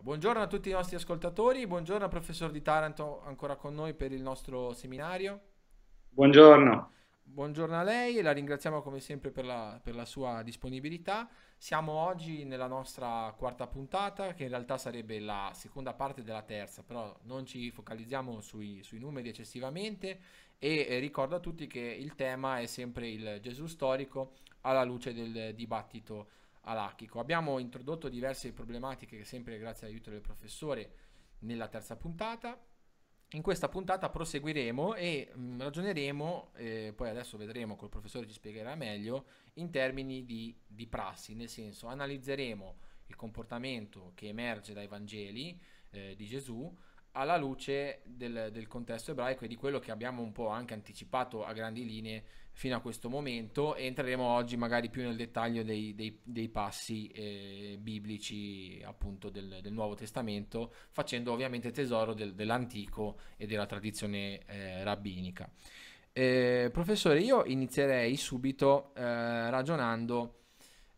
Buongiorno a tutti i nostri ascoltatori, buongiorno professor Di Taranto ancora con noi per il nostro seminario. Buongiorno. Buongiorno a lei la ringraziamo come sempre per la, per la, sua disponibilità. Siamo oggi nella nostra quarta puntata, che in realtà sarebbe la seconda parte della terza, però non ci focalizziamo sui, sui numeri eccessivamente e eh, ricordo a tutti che il tema è sempre il Gesù storico alla luce del dibattito alachico. Abbiamo introdotto diverse problematiche, sempre grazie all'aiuto del professore, nella terza puntata. In questa puntata proseguiremo e mh, mm, ragioneremo, eh, poi adesso vedremo, col professore ci spiegherà meglio, in termini di, di prassi, nel senso analizzeremo il comportamento che emerge dai Vangeli eh, di Gesù alla luce del, del, contesto ebraico e di quello che abbiamo un po' anche anticipato a grandi linee fino a questo momento e entreremo oggi magari più nel dettaglio dei, dei, dei passi eh, biblici appunto del, del, Nuovo Testamento facendo ovviamente tesoro del, dell'antico e della tradizione eh, rabbinica. Eh, professore, io inizierei subito eh, ragionando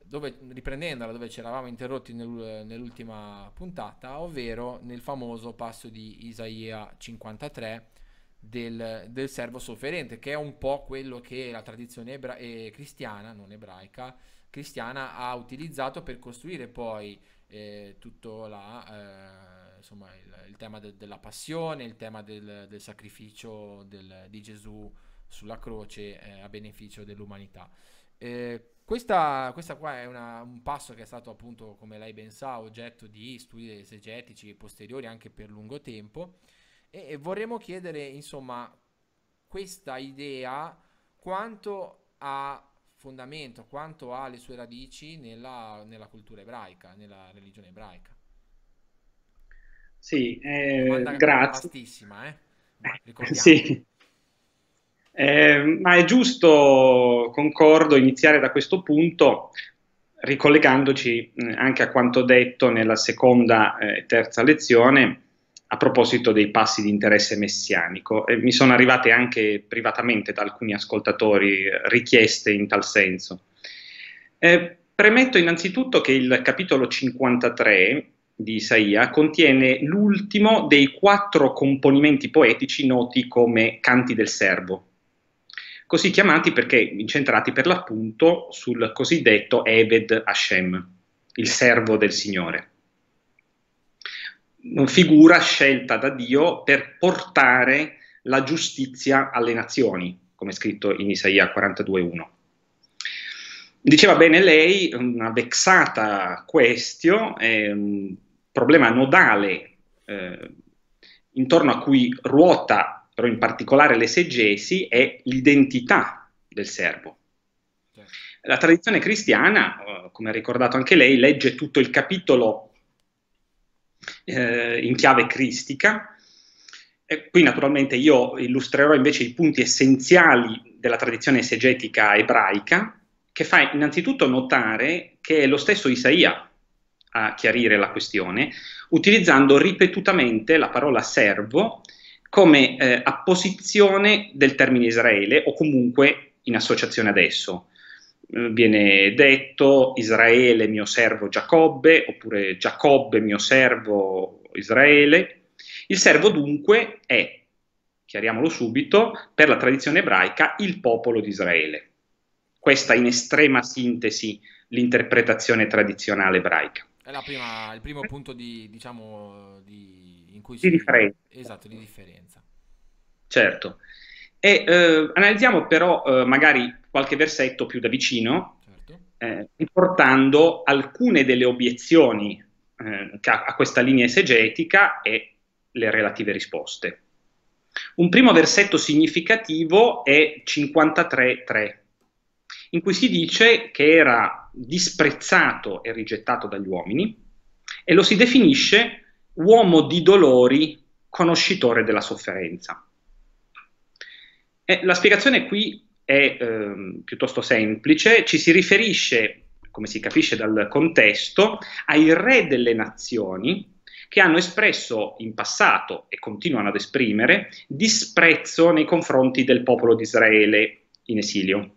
dove, riprendendola dove ci eravamo interrotti nel, nell'ultima puntata, ovvero nel famoso passo di Isaia 53 del, del, servo sofferente, che è un po' quello che la tradizione ebra- eh, cristiana, non ebraica, cristiana ha utilizzato per costruire poi eh, tutto la, eh, insomma, il, il, tema de- della passione, il tema del, del sacrificio del, di Gesù sulla croce eh, a beneficio dell'umanità. Eh, questa, questa qua è una, un passo che è stato appunto, come lei ben sa, oggetto di studi esegetici posteriori anche per lungo tempo. E, e vorremmo chiedere, insomma, questa idea quanto ha fondamento, quanto ha le sue radici nella, nella cultura ebraica, nella religione ebraica. Sì, eh, grazie. Vastissima, eh? Sì. Eh, ma è giusto, concordo, iniziare da questo punto ricollegandoci eh, anche a quanto detto nella seconda e eh, terza lezione a proposito dei passi di interesse messianico. E mi sono arrivate anche privatamente da alcuni ascoltatori eh, richieste in tal senso. Eh, premetto innanzitutto che il capitolo 53 di Isaia contiene l'ultimo dei quattro componimenti poetici noti come canti del servo, così chiamati perché incentrati per l'appunto sul cosiddetto Eved Hashem, il servo del Signore figura scelta da Dio per portare la giustizia alle nazioni, come scritto in Isaia 42.1. Diceva bene lei, una vexata questio, è un problema nodale eh, intorno a cui ruota però in particolare l'esegesi è l'identità del servo. Certo. La tradizione cristiana, eh, come ha ricordato anche lei, legge tutto il capitolo eh, in chiave cristica. E qui naturalmente io illustrerò invece i punti essenziali della tradizione esegetica ebraica, che fa innanzitutto notare che è lo stesso Isaia a chiarire la questione, utilizzando ripetutamente la parola servo come eh, apposizione del termine Israele o comunque in associazione ad esso viene detto Israele mio servo Giacobbe, oppure Giacobbe mio servo Israele. Il servo dunque è, chiariamolo subito, per la tradizione ebraica il popolo di Israele. Questa in estrema sintesi l'interpretazione tradizionale ebraica. È prima, il primo punto di, diciamo, di, in cui si... Di differenza. Esatto, di differenza. Certo. E, eh, analizziamo però eh, magari qualche versetto più da vicino, certo. eh, riportando alcune delle obiezioni eh, a, a questa linea esegetica e le relative risposte. Un primo versetto significativo è 53.3, in cui si dice che era disprezzato e rigettato dagli uomini e lo si definisce uomo di dolori, conoscitore della sofferenza. E la spiegazione qui è ehm, piuttosto semplice, ci si riferisce, come si capisce dal contesto, ai re delle nazioni che hanno espresso in passato e continuano ad esprimere disprezzo nei confronti del popolo di Israele in esilio.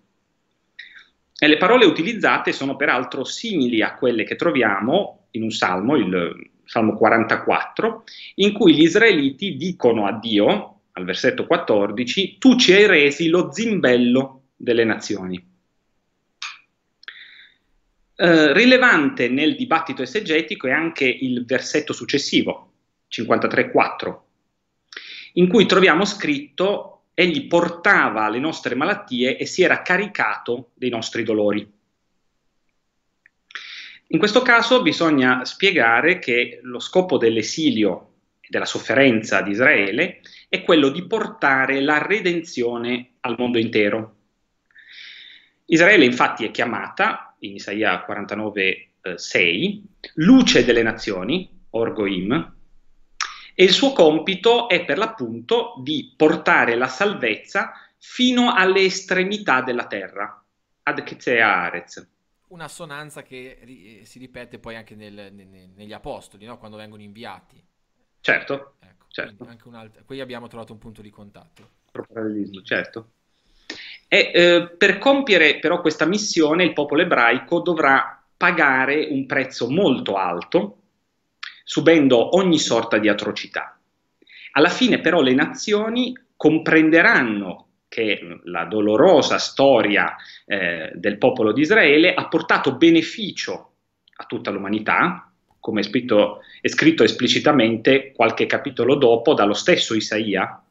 E le parole utilizzate sono peraltro simili a quelle che troviamo in un salmo, il Salmo 44, in cui gli israeliti dicono a Dio, al versetto 14, tu ci hai resi lo zimbello delle nazioni. Eh, rilevante nel dibattito esegetico è anche il versetto successivo, 53.4, in cui troviamo scritto egli portava le nostre malattie e si era caricato dei nostri dolori. In questo caso bisogna spiegare che lo scopo dell'esilio e della sofferenza di Israele è quello di portare la redenzione al mondo intero. Israele infatti è chiamata, in Isaia 49, eh, 6, luce delle nazioni, Orgoim, e il suo compito è per l'appunto di portare la salvezza fino alle estremità della terra, ad Kezea Arez. Un'assonanza che eh, si ripete poi anche nel, nel, negli apostoli, no? quando vengono inviati. Certo. Ecco, certo. Anche Qui abbiamo trovato un punto di contatto. Parallelismo, certo. E, eh, per compiere però questa missione il popolo ebraico dovrà pagare un prezzo molto alto, subendo ogni sorta di atrocità. Alla fine però le nazioni comprenderanno che la dolorosa storia eh, del popolo di Israele ha portato beneficio a tutta l'umanità, come è scritto, è scritto esplicitamente qualche capitolo dopo dallo stesso Isaia,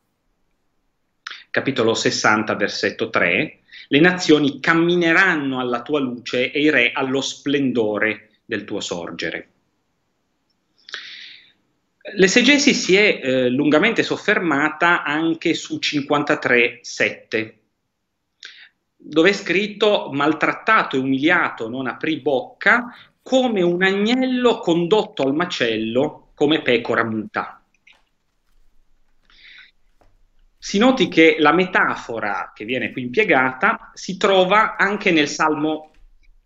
capitolo 60, versetto 3, le nazioni cammineranno alla tua luce e i re allo splendore del tuo sorgere. L'esegesi si è eh, lungamente soffermata anche su 53.7, dove è scritto maltrattato e umiliato non aprì bocca, come un agnello condotto al macello come pecora muta. Si noti che la metafora che viene qui impiegata si trova anche nel Salmo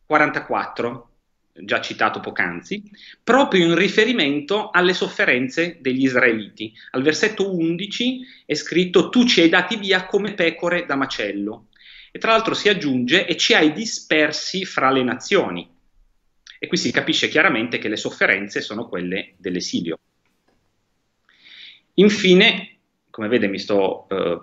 44, già citato poc'anzi, proprio in riferimento alle sofferenze degli israeliti. Al versetto 11 è scritto tu ci hai dati via come pecore da macello. E tra l'altro si aggiunge e ci hai dispersi fra le nazioni. E qui si capisce chiaramente che le sofferenze sono quelle dell'esilio. Infine, come vede mi sto eh,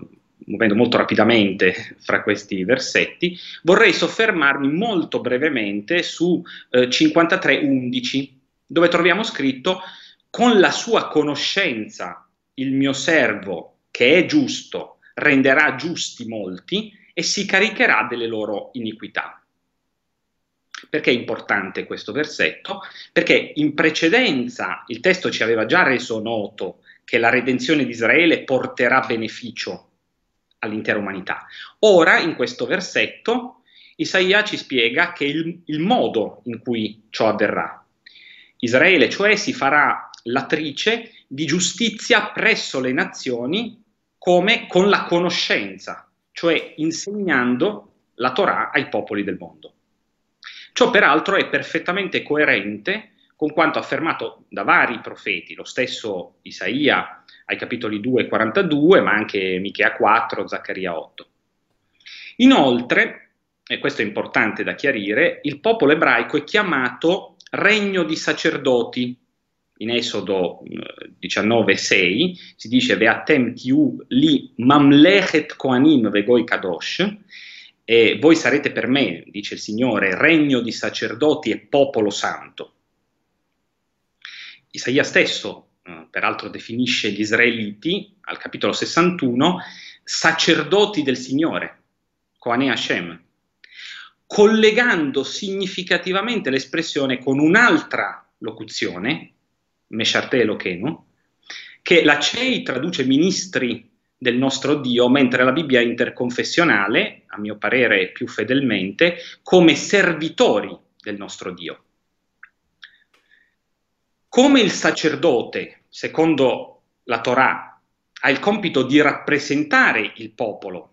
muovendo molto rapidamente fra questi versetti, vorrei soffermarmi molto brevemente su eh, 53.11, dove troviamo scritto con la sua conoscenza il mio servo, che è giusto, renderà giusti molti e si caricherà delle loro iniquità. Perché è importante questo versetto? Perché in precedenza il testo ci aveva già reso noto che la redenzione di Israele porterà beneficio all'intera umanità. Ora, in questo versetto, Isaia ci spiega che il, il modo in cui ciò avverrà. Israele, cioè, si farà l'attrice di giustizia presso le nazioni come con la conoscenza, cioè insegnando la Torah ai popoli del mondo. Ciò peraltro è perfettamente coerente con quanto affermato da vari profeti, lo stesso Isaia ai capitoli 2 e 42, ma anche Michea 4, Zaccaria 8. Inoltre, e questo è importante da chiarire, il popolo ebraico è chiamato regno di sacerdoti. In Esodo 19,6 mm, si dice Beatem tiu li mamlechet koanim vegoi kadosh, e voi sarete per me, dice il Signore, regno di sacerdoti e popolo santo. Isaia stesso, eh, peraltro, definisce gli israeliti, al capitolo 61, sacerdoti del Signore, Coane Hashem, collegando significativamente l'espressione con un'altra locuzione, Meshartelo Kenu, che la CEI traduce ministri del nostro Dio, mentre la Bibbia è interconfessionale, a mio parere più fedelmente, come servitori del nostro Dio. Come il sacerdote, secondo la Torah, ha il compito di rappresentare il popolo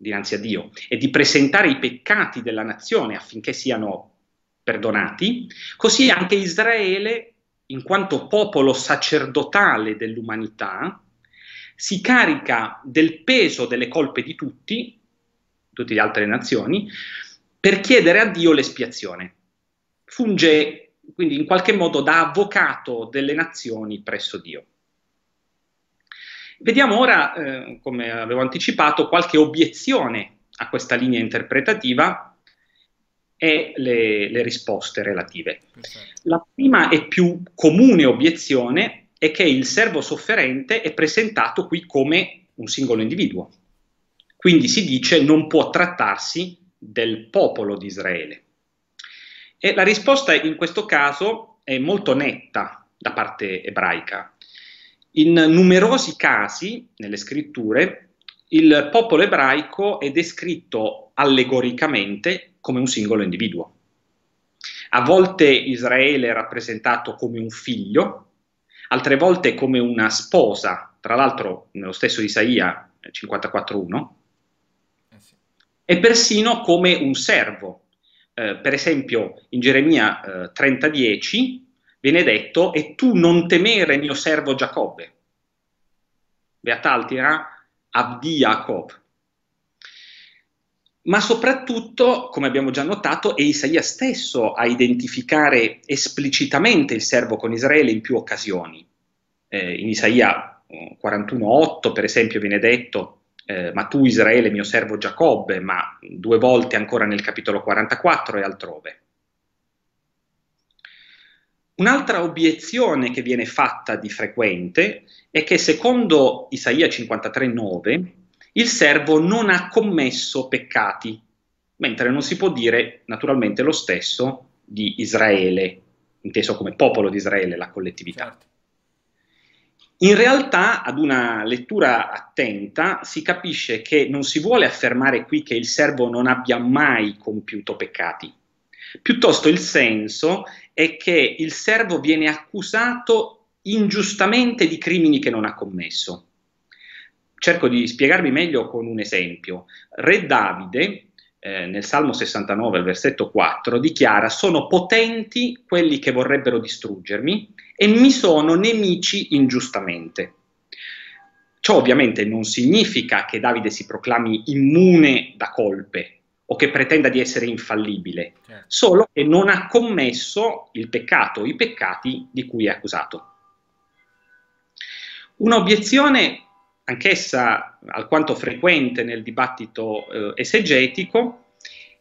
dinanzi a Dio e di presentare i peccati della nazione affinché siano perdonati, così anche Israele, in quanto popolo sacerdotale dell'umanità, si carica del peso delle colpe di tutti, tutte le altre nazioni, per chiedere a Dio l'espiazione. Funge quindi in qualche modo da avvocato delle nazioni presso Dio. Vediamo ora, eh, come avevo anticipato, qualche obiezione a questa linea interpretativa e le, le risposte relative. La prima e più comune obiezione è che il servo sofferente è presentato qui come un singolo individuo. Quindi si dice non può trattarsi del popolo di Israele. E la risposta in questo caso è molto netta da parte ebraica. In numerosi casi, nelle scritture, il popolo ebraico è descritto allegoricamente come un singolo individuo. A volte Israele è rappresentato come un figlio, altre volte come una sposa, tra l'altro nello stesso Isaia 54.1, eh, eh sì. e persino come un servo. Eh, per esempio in Geremia eh, 30.10 viene detto e tu non temere mio servo Giacobbe. Beata Beataltira abdia Jacob ma soprattutto, come abbiamo già notato, è Isaia stesso a identificare esplicitamente il servo con Israele in più occasioni. Eh, in Isaia 41.8, eh, per esempio, viene detto, eh, ma tu Israele, mio servo Giacobbe, ma due volte ancora nel capitolo 44 e altrove. Un'altra obiezione che viene fatta di frequente è che secondo Isaia 53.9 il servo non ha commesso peccati, mentre non si può dire naturalmente lo stesso di Israele, inteso come popolo di Israele, la collettività. Certo. In realtà, ad una lettura attenta, si capisce che non si vuole affermare qui che il servo non abbia mai compiuto peccati. Piuttosto il senso è che il servo viene accusato ingiustamente di crimini che non ha commesso cerco di spiegarmi meglio con un esempio. Re Davide, eh, nel Salmo 69, al versetto 4, dichiara «Sono potenti quelli che vorrebbero distruggermi e mi sono nemici ingiustamente». Ciò ovviamente non significa che Davide si proclami immune da colpe o che pretenda di essere infallibile, certo. solo che non ha commesso il peccato, o i peccati di cui è accusato. Un'obiezione anch'essa alquanto frequente nel dibattito eh, esegetico,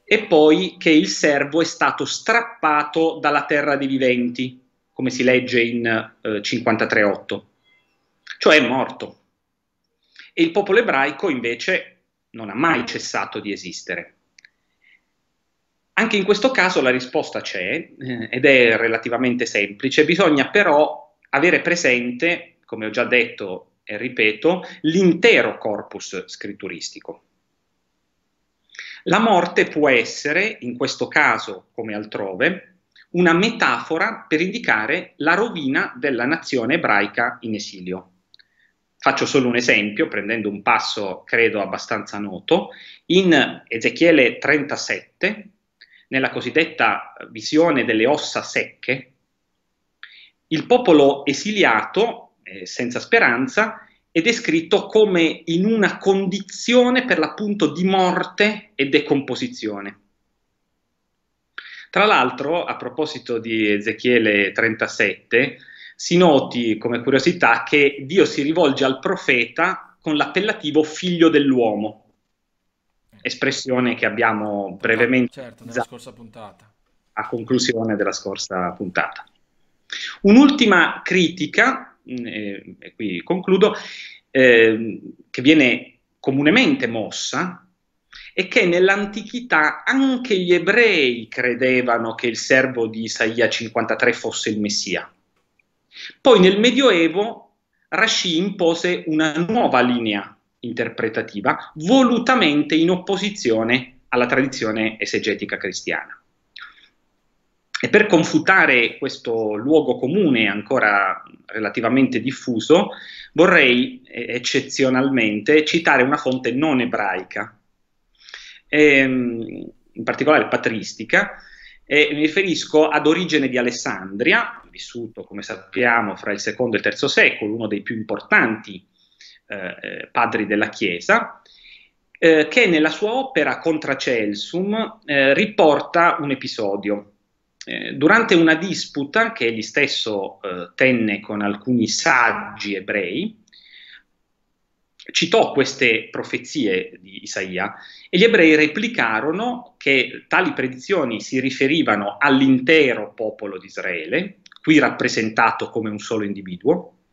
e poi che il servo è stato strappato dalla terra dei viventi, come si legge in eh, 53.8, cioè è morto. E il popolo ebraico invece non ha mai cessato di esistere. Anche in questo caso la risposta c'è eh, ed è relativamente semplice, bisogna però avere presente, come ho già detto ripeto, l'intero corpus scritturistico. La morte può essere, in questo caso come altrove, una metafora per indicare la rovina della nazione ebraica in esilio. Faccio solo un esempio, prendendo un passo credo abbastanza noto. In Ezechiele 37, nella cosiddetta visione delle ossa secche, il popolo esiliato eh, senza speranza, è descritto come in una condizione per l'appunto di morte e decomposizione. Tra l'altro, a proposito di Ezechiele 37, si noti come curiosità che Dio si rivolge al profeta con l'appellativo figlio dell'uomo, espressione che abbiamo brevemente certo, nella scorsa puntata. a conclusione della scorsa puntata. Un'ultima critica Mm, e, e qui concludo, eh, che viene comunemente mossa è che nell'antichità anche gli ebrei credevano che il servo di Isaia 53 fosse il Messia. Poi nel Medioevo Rashi impose una nuova linea interpretativa, volutamente in opposizione alla tradizione esegetica cristiana. E per confutare questo luogo comune ancora relativamente diffuso, vorrei eh, eccezionalmente citare una fonte non ebraica, ehm, in particolare patristica, e mi riferisco ad Origene di Alessandria, vissuto come sappiamo fra il secondo e il terzo secolo, uno dei più importanti eh, padri della Chiesa, eh, che nella sua opera Contra Celsum eh, riporta un episodio eh, durante una disputa che egli stesso eh, tenne con alcuni saggi ebrei, citò queste profezie di Isaia e gli ebrei replicarono che tali predizioni si riferivano all'intero popolo di Israele, qui rappresentato come un solo individuo,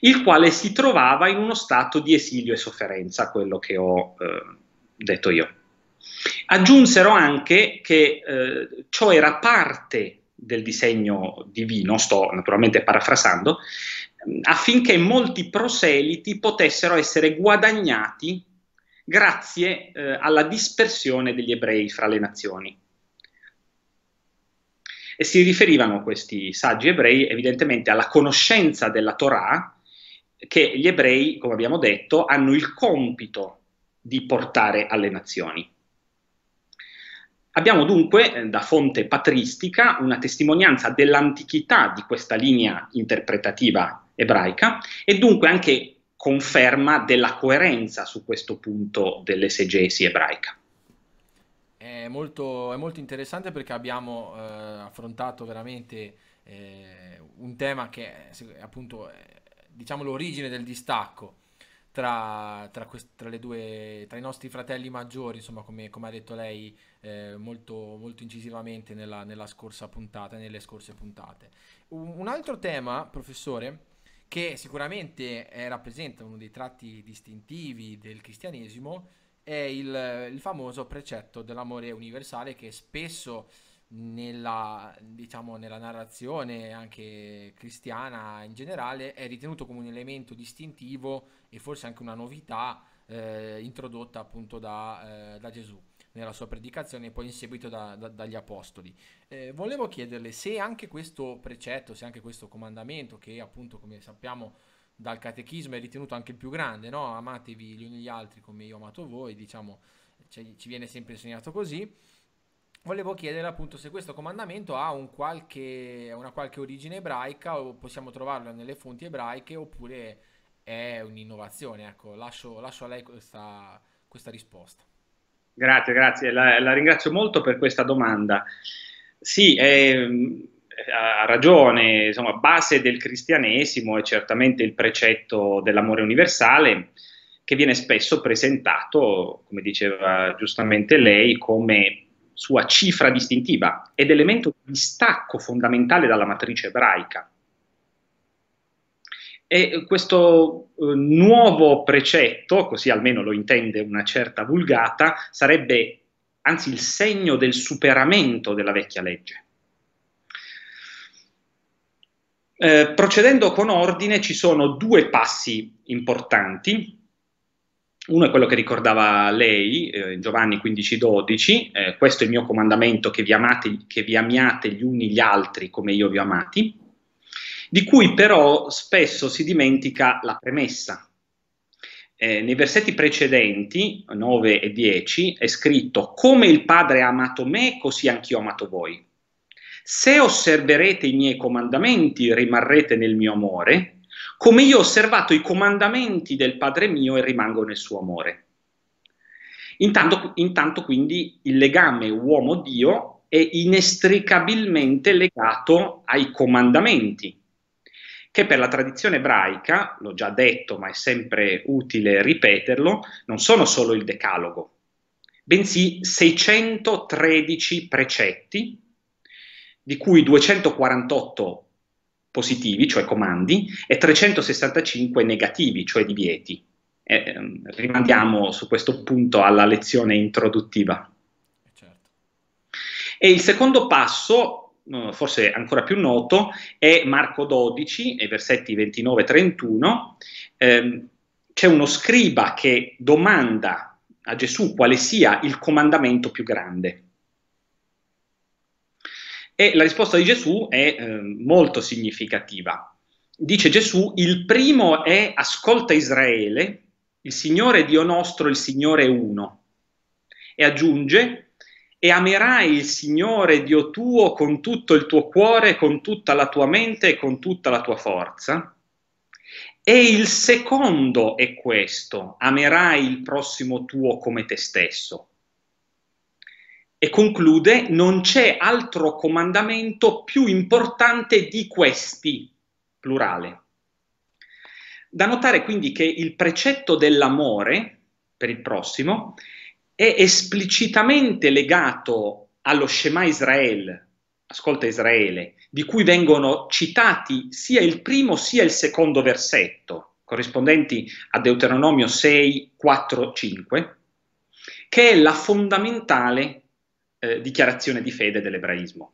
il quale si trovava in uno stato di esilio e sofferenza, quello che ho eh, detto io. Aggiunsero anche che eh, ciò era parte del disegno divino, sto naturalmente parafrasando, affinché molti proseliti potessero essere guadagnati grazie eh, alla dispersione degli ebrei fra le nazioni. E si riferivano questi saggi ebrei evidentemente alla conoscenza della Torah che gli ebrei, come abbiamo detto, hanno il compito di portare alle nazioni. Abbiamo dunque eh, da fonte patristica una testimonianza dell'antichità di questa linea interpretativa ebraica e dunque anche conferma della coerenza su questo punto dell'esegesi ebraica. È molto, è molto, interessante perché abbiamo eh, affrontato veramente eh, un tema che è appunto eh, diciamo l'origine del distacco tra, tra, quest- tra, due, tra, i nostri fratelli maggiori, insomma, come, come ha detto lei eh, molto, molto, incisivamente nella, nella, scorsa puntata, nelle scorse puntate. Un, un, altro tema, professore, che sicuramente eh, rappresenta uno dei tratti distintivi del cristianesimo, è il, il famoso precetto dell'amore universale che spesso nella, diciamo, nella narrazione anche cristiana in generale è ritenuto come un elemento distintivo e forse anche una novità eh, introdotta appunto da, eh, da, Gesù nella sua predicazione e poi in seguito da, da, dagli apostoli. Eh, volevo chiederle se anche questo precetto, se anche questo comandamento che appunto come sappiamo dal catechismo è ritenuto anche il più grande, no? amatevi gli uni gli altri come io ho amato voi, diciamo, cioè, ci viene sempre insegnato così, volevo chiedere appunto se questo comandamento ha un qualche, una qualche origine ebraica o possiamo trovarlo nelle fonti ebraiche oppure è un'innovazione. Ecco, lascio, lascio a lei questa, questa, risposta. Grazie, grazie. La, la, ringrazio molto per questa domanda. Sì, è, ha ragione, insomma, base del cristianesimo è certamente il precetto dell'amore universale che viene spesso presentato, come diceva giustamente lei, come sua cifra distintiva ed elemento di stacco fondamentale dalla matrice ebraica. E eh, questo eh, nuovo precetto, così almeno lo intende una certa vulgata, sarebbe anzi il segno del superamento della vecchia legge. Eh, procedendo con ordine ci sono due passi importanti uno è quello che ricordava lei, eh, Giovanni 15-12, eh, questo è il mio comandamento, che vi, amate, che vi amiate gli uni gli altri come io vi ho amati, di cui però spesso si dimentica la premessa, eh, nei versetti precedenti, 9 e 10, è scritto come il Padre ha amato me, così anch'io ho amato voi. Se osserverete i miei comandamenti, rimarrete nel mio amore, come io ho osservato i comandamenti del Padre mio e rimango nel suo amore. Intanto, intanto quindi il legame uomo-dio è inestricabilmente legato ai comandamenti, che per la tradizione ebraica, l'ho già detto ma è sempre utile ripeterlo, non sono solo il decalogo, bensì 613 precetti, di cui 248 positivi, cioè comandi, e 365 negativi, cioè divieti. E, um, rimandiamo su questo punto alla lezione introduttiva. Eh, certo. E il secondo passo eh, forse ancora più noto, è Marco 12, versetti 29 e 31. Eh, c'è uno scriba che domanda a Gesù quale sia il comandamento più grande. E la risposta di Gesù è eh, molto significativa. Dice Gesù, il primo è ascolta Israele, il Signore Dio nostro, il Signore è uno. E aggiunge, e amerai il Signore Dio tuo con tutto il tuo cuore, con tutta la tua mente e con tutta la tua forza. E il secondo è questo, amerai il prossimo tuo come te stesso. E conclude, non c'è altro comandamento più importante di questi, plurale. Da notare quindi che il precetto dell'amore per il prossimo è esplicitamente legato allo Shema Israel, ascolta Israele, di cui vengono citati sia il primo sia il secondo versetto, corrispondenti a Deuteronomio 6, 4, 5, che è la fondamentale eh, dichiarazione di fede dell'ebraismo.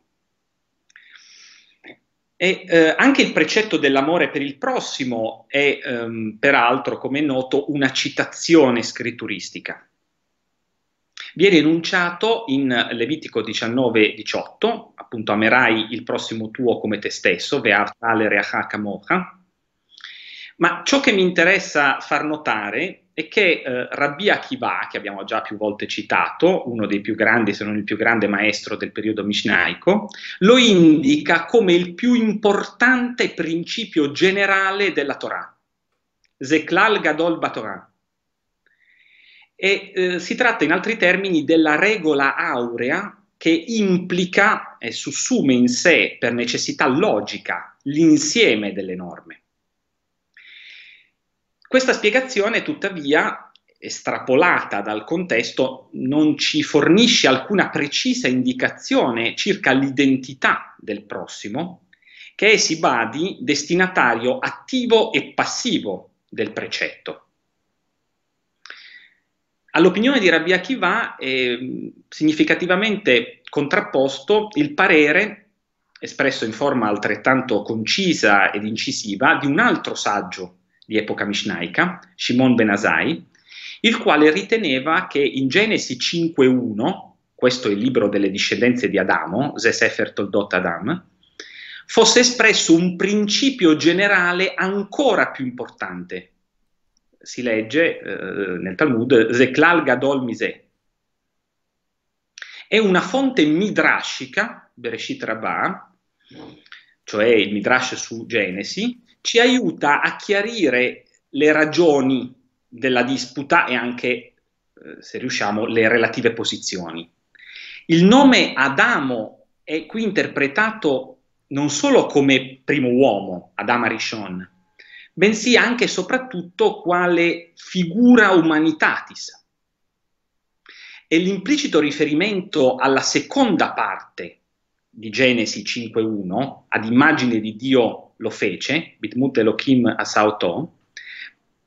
E, eh, anche il precetto dell'amore per il prossimo è, ehm, peraltro, come è noto, una citazione scritturistica. Viene enunciato in Levitico 19-18, appunto amerai il prossimo tuo come te stesso, ve'avtale reacha kamocha, ma ciò che mi interessa far notare è è che eh, Rabia Kiva, che abbiamo già più volte citato, uno dei più grandi, se non il più grande maestro del periodo mishnaico, lo indica come il più importante principio generale della Torah, Zeklal Gadol Batorah. E eh, si tratta in altri termini della regola aurea che implica e sussume in sé per necessità logica l'insieme delle norme. Questa spiegazione, tuttavia, estrapolata dal contesto, non ci fornisce alcuna precisa indicazione circa l'identità del prossimo, che è, si badi, destinatario attivo e passivo del precetto. All'opinione di Rabbi Akiva è mm, significativamente contrapposto il parere, espresso in forma altrettanto concisa ed incisiva, di un altro saggio di epoca mishnaica, Shimon ben Asai, il quale riteneva che in Genesi 5.1, questo è il libro delle discendenze di Adamo, Ze Toldot Adam, fosse espresso un principio generale ancora più importante. Si legge eh, nel Talmud Zeklal Gadol Mise. È una fonte midrashica, Bereshit Rabbah, cioè il midrash su Genesi, ci aiuta a chiarire le ragioni della disputa e anche, eh, se riusciamo, le relative posizioni. Il nome Adamo è qui interpretato non solo come primo uomo, Adama Rishon, bensì anche e soprattutto quale figura humanitatis. E l'implicito riferimento alla seconda parte di Genesi 5.1, ad immagine di Dio lo fece, Bitmut Elohim Asaoto,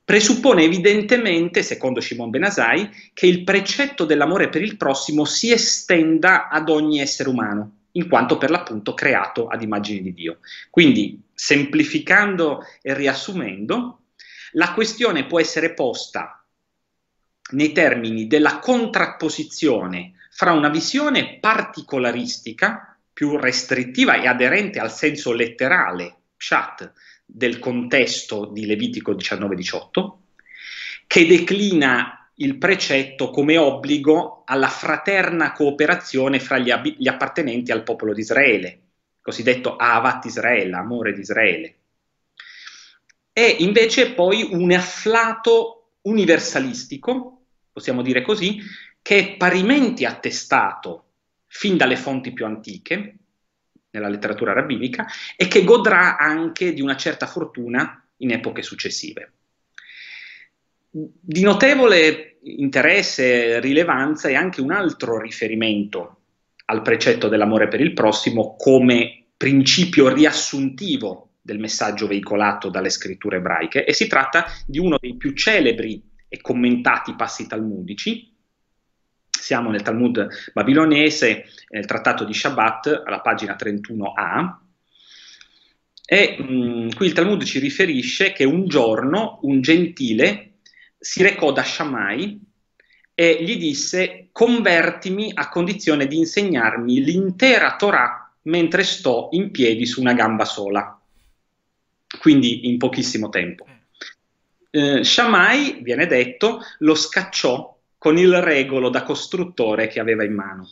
presuppone evidentemente, secondo Shimon Benasai, che il precetto dell'amore per il prossimo si estenda ad ogni essere umano, in quanto per l'appunto creato ad immagine di Dio. Quindi, semplificando e riassumendo, la questione può essere posta nei termini della contrapposizione fra una visione particolaristica, più restrittiva e aderente al senso letterale Pshat del contesto di Levitico 19-18, che declina il precetto come obbligo alla fraterna cooperazione fra gli, ab- gli appartenenti al popolo di Israele, cosiddetto Avat Israele, amore di Israele. È invece poi un afflato universalistico, possiamo dire così, che è parimenti attestato fin dalle fonti più antiche, nella letteratura rabbinica e che godrà anche di una certa fortuna in epoche successive. Di notevole interesse e rilevanza è anche un altro riferimento al precetto dell'amore per il prossimo come principio riassuntivo del messaggio veicolato dalle scritture ebraiche e si tratta di uno dei più celebri e commentati passi talmudici, siamo nel Talmud babilonese, nel trattato di Shabbat, alla pagina 31a, e mh, mm, qui il Talmud ci riferisce che un giorno un gentile si recò da Shammai e gli disse convertimi a condizione di insegnarmi l'intera Torah mentre sto in piedi su una gamba sola. Quindi in pochissimo tempo. Eh, eh Shammai, viene detto, lo scacciò con il regolo da costruttore che aveva in mano.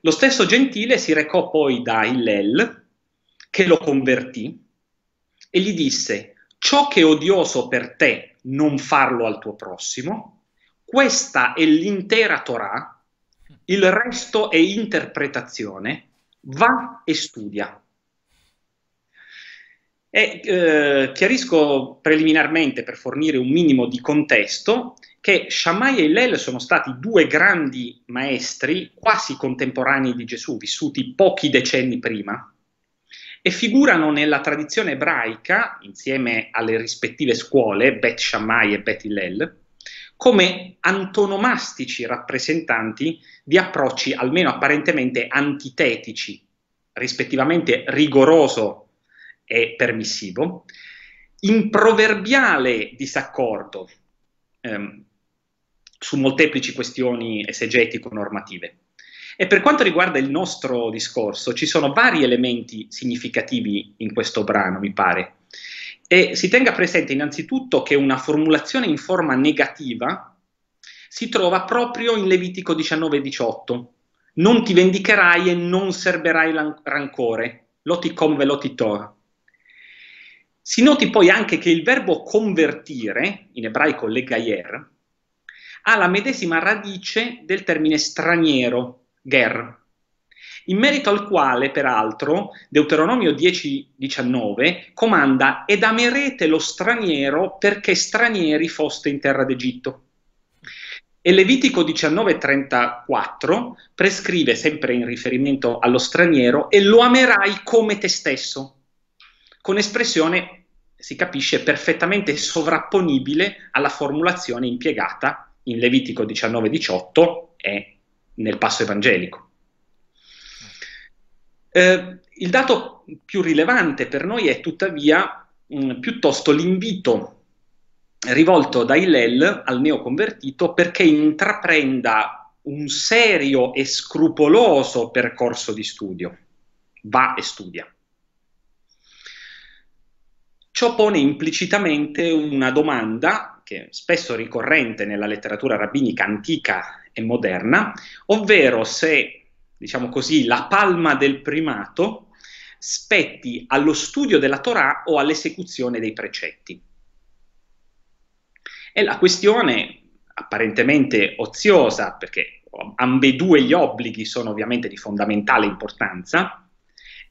Lo stesso Gentile si recò poi da Hillel, che lo convertì, e gli disse, ciò che è odioso per te non farlo al tuo prossimo, questa è l'intera Torah, il resto è interpretazione, va e studia. E eh, chiarisco preliminarmente per fornire un minimo di contesto che Shammai e Hillel sono stati due grandi maestri quasi contemporanei di Gesù, vissuti pochi decenni prima, e figurano nella tradizione ebraica, insieme alle rispettive scuole, Bet Shammai e Bet Hillel, come antonomastici rappresentanti di approcci almeno apparentemente antitetici, rispettivamente rigoroso e permissivo, in proverbiale disaccordo, ehm, su molteplici questioni esegetico-normative. E per quanto riguarda il nostro discorso, ci sono vari elementi significativi in questo brano, mi pare. E si tenga presente innanzitutto che una formulazione in forma negativa si trova proprio in Levitico 19 e 18. Non ti vendicherai e non serberai rancore, loticom tor. Si noti poi anche che il verbo convertire, in ebraico legayer, ha la medesima radice del termine straniero, ger, in merito al quale, peraltro, Deuteronomio 10,19 comanda ed amerete lo straniero perché stranieri foste in terra d'Egitto. E Levitico 19,34 prescrive, sempre in riferimento allo straniero, e lo amerai come te stesso, con espressione, si capisce, perfettamente sovrapponibile alla formulazione impiegata in Levitico 19-18 e nel passo evangelico. Eh, il dato più rilevante per noi è tuttavia mh, mm, piuttosto l'invito rivolto da Hillel al neoconvertito perché intraprenda un serio e scrupoloso percorso di studio. Va e studia. Ciò pone implicitamente una domanda che è spesso ricorrente nella letteratura rabbinica antica e moderna, ovvero se, diciamo così, la palma del primato spetti allo studio della Torah o all'esecuzione dei precetti. E la questione, apparentemente oziosa, perché ambedue gli obblighi sono ovviamente di fondamentale importanza,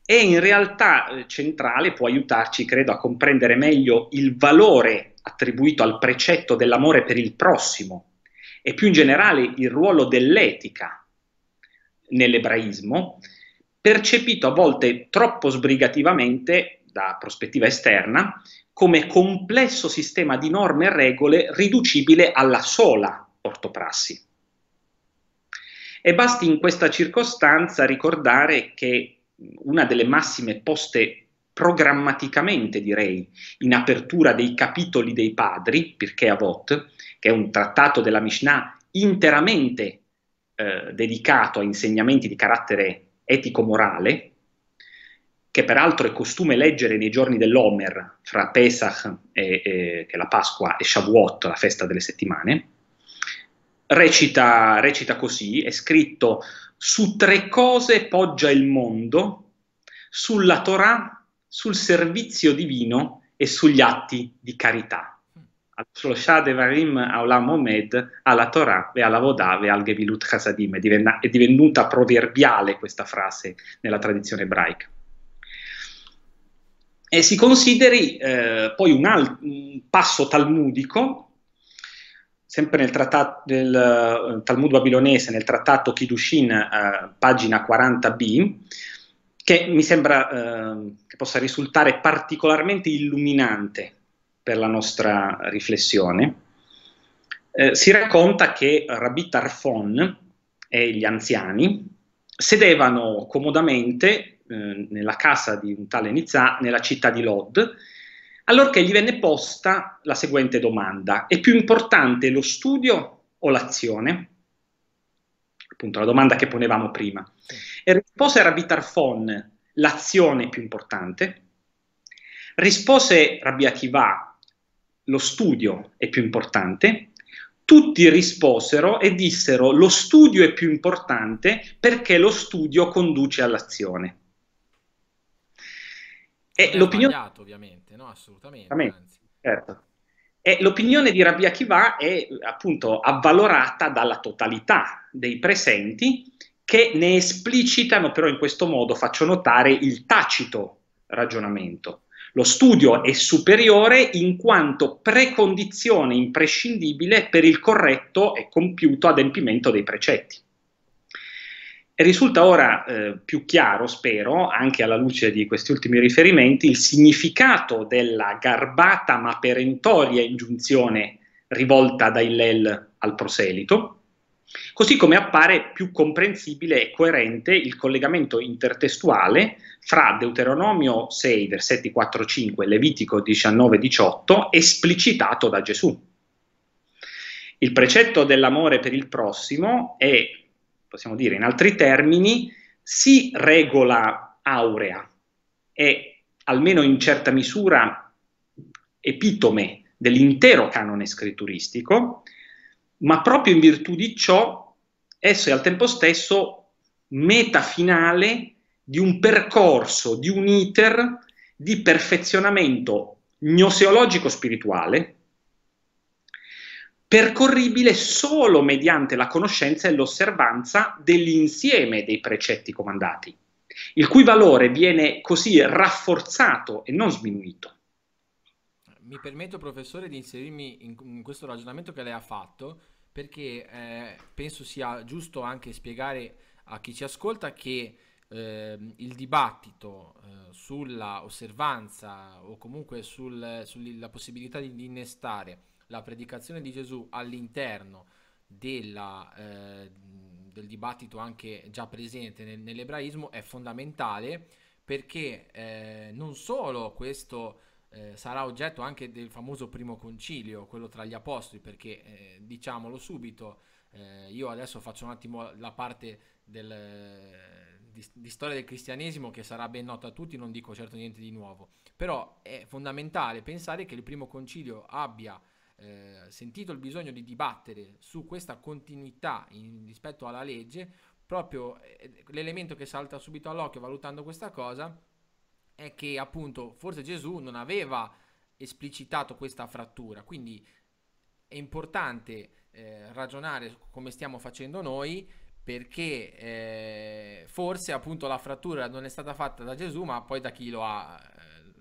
è in realtà eh, centrale, può aiutarci, credo, a comprendere meglio il valore attribuito al precetto dell'amore per il prossimo e più in generale il ruolo dell'etica nell'ebraismo, percepito a volte troppo sbrigativamente da prospettiva esterna come complesso sistema di norme e regole riducibile alla sola ortoprassi. E basti in questa circostanza ricordare che una delle massime poste programmaticamente direi, in apertura dei capitoli dei padri, perché Avot, che è un trattato della Mishnah interamente eh, dedicato a insegnamenti di carattere etico-morale, che peraltro è costume leggere nei giorni dell'Omer, fra Pesach, e, e, che è la Pasqua, e Shavuot, la festa delle settimane, recita, recita così, è scritto su tre cose poggia il mondo, sulla Torah sul servizio divino e sugli atti di carità. alla Torah e alla Vodave al Gevilut Hasadim. È, divenuta proverbiale questa frase nella tradizione ebraica. E si consideri eh, poi un, al- un passo talmudico sempre nel, trattato, nel eh, Talmud babilonese, nel trattato Kidushin, eh, pagina 40b, che mi sembra eh, che possa risultare particolarmente illuminante per la nostra riflessione. Eh, si racconta che Rabbi Tarfon e gli anziani sedevano comodamente eh, nella casa di un tale Nizza nella città di Lod, allorché gli venne posta la seguente domanda: è più importante lo studio o l'azione? appunto alla domanda che ponevamo prima. E rispose Rabbi Tarfon l'azione più importante, rispose Rabiativà, lo studio è più importante, tutti risposero e dissero lo studio è più importante perché lo studio conduce all'azione. E l'opinione... ovviamente, no? Assolutamente. Certo. E l'opinione di Rabia Kiva è appunto avvalorata dalla totalità dei presenti che ne esplicitano però in questo modo, faccio notare, il tacito ragionamento. Lo studio è superiore in quanto precondizione imprescindibile per il corretto e compiuto adempimento dei precetti risulta ora eh, più chiaro, spero, anche alla luce di questi ultimi riferimenti, il significato della garbata ma perentoria ingiunzione rivolta da Hillel al proselito, così come appare più comprensibile e coerente il collegamento intertestuale fra Deuteronomio 6, versetti 4-5 e Levitico 19-18, esplicitato da Gesù. Il precetto dell'amore per il prossimo è possiamo dire in altri termini, si regola aurea e almeno in certa misura epitome dell'intero canone scritturistico, ma proprio in virtù di ciò esso è al tempo stesso meta finale di un percorso, di un iter di perfezionamento gnoseologico-spirituale, percorribile solo mediante la conoscenza e l'osservanza dell'insieme dei precetti comandati, il cui valore viene così rafforzato e non sminuito. Mi permetto, professore, di inserirmi in, questo ragionamento che lei ha fatto, perché eh, penso sia giusto anche spiegare a chi ci ascolta che eh, il dibattito eh, sulla osservanza o comunque sul, sulla possibilità di, di innestare la predicazione di Gesù all'interno della, eh, del dibattito anche già presente nel, nell'ebraismo è fondamentale perché eh, non solo questo eh, sarà oggetto anche del famoso primo concilio, quello tra gli apostoli, perché eh, diciamolo subito, eh, io adesso faccio un attimo la parte del, di, di, storia del cristianesimo che sarà ben nota a tutti, non dico certo niente di nuovo, però è fondamentale pensare che il primo concilio abbia eh, sentito il bisogno di dibattere su questa continuità in, rispetto alla legge, proprio eh, l'elemento che salta subito all'occhio valutando questa cosa è che appunto forse Gesù non aveva esplicitato questa frattura, quindi è importante eh, ragionare come stiamo facendo noi perché eh, forse appunto la frattura non è stata fatta da Gesù ma poi da chi lo ha,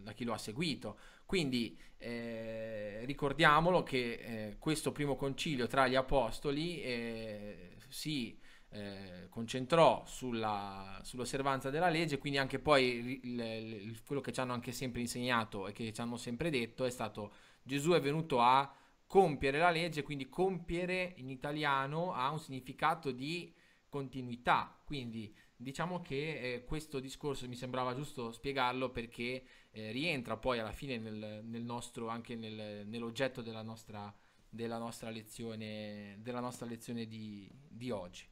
eh, chi lo ha seguito quindi eh, ricordiamolo che eh, questo primo concilio tra gli apostoli eh, si eh, concentrò sulla, sull'osservanza della legge, quindi anche poi il, il, quello che ci hanno anche sempre insegnato e che ci hanno sempre detto è stato Gesù è venuto a compiere la legge, quindi compiere in italiano ha un significato di continuità, quindi diciamo che eh, questo discorso mi sembrava giusto spiegarlo perché eh, rientra poi alla fine nel, nel nostro, anche nel, nell'oggetto della nostra, della nostra, lezione, della nostra lezione di, di oggi.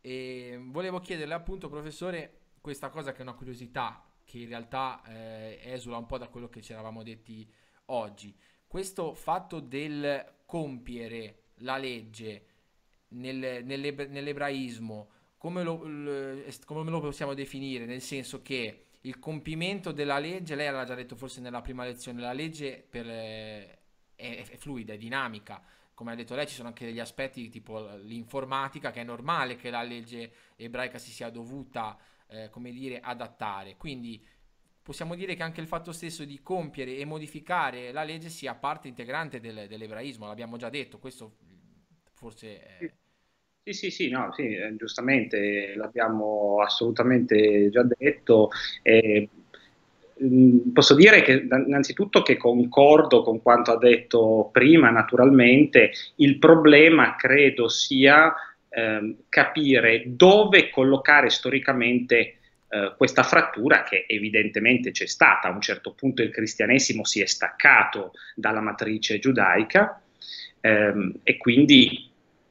E volevo chiederle appunto, professore, questa cosa che è una curiosità, che in realtà eh, esula un po' da quello che ci eravamo detti oggi. Questo fatto del compiere la legge nel, nell'ebra- nell'ebraismo, come lo, come lo possiamo definire? Nel senso che il compimento della legge, lei l'ha già detto forse nella prima lezione, la legge per, eh, è, è fluida, è dinamica, come ha detto lei, ci sono anche degli aspetti tipo l'informatica, che è normale che la legge ebraica si sia dovuta, eh, come dire, adattare. Quindi possiamo dire che anche il fatto stesso di compiere e modificare la legge sia parte integrante del, dell'ebraismo, l'abbiamo già detto, questo forse... È... Sì, sì, sì, no, sì, eh, giustamente l'abbiamo assolutamente già detto. Eh, posso dire che innanzitutto che concordo con quanto ha detto prima, naturalmente, il problema credo sia eh, capire dove collocare storicamente Uh, questa frattura che evidentemente c'è stata. A un certo punto il cristianesimo si è staccato dalla matrice giudaica ehm, e quindi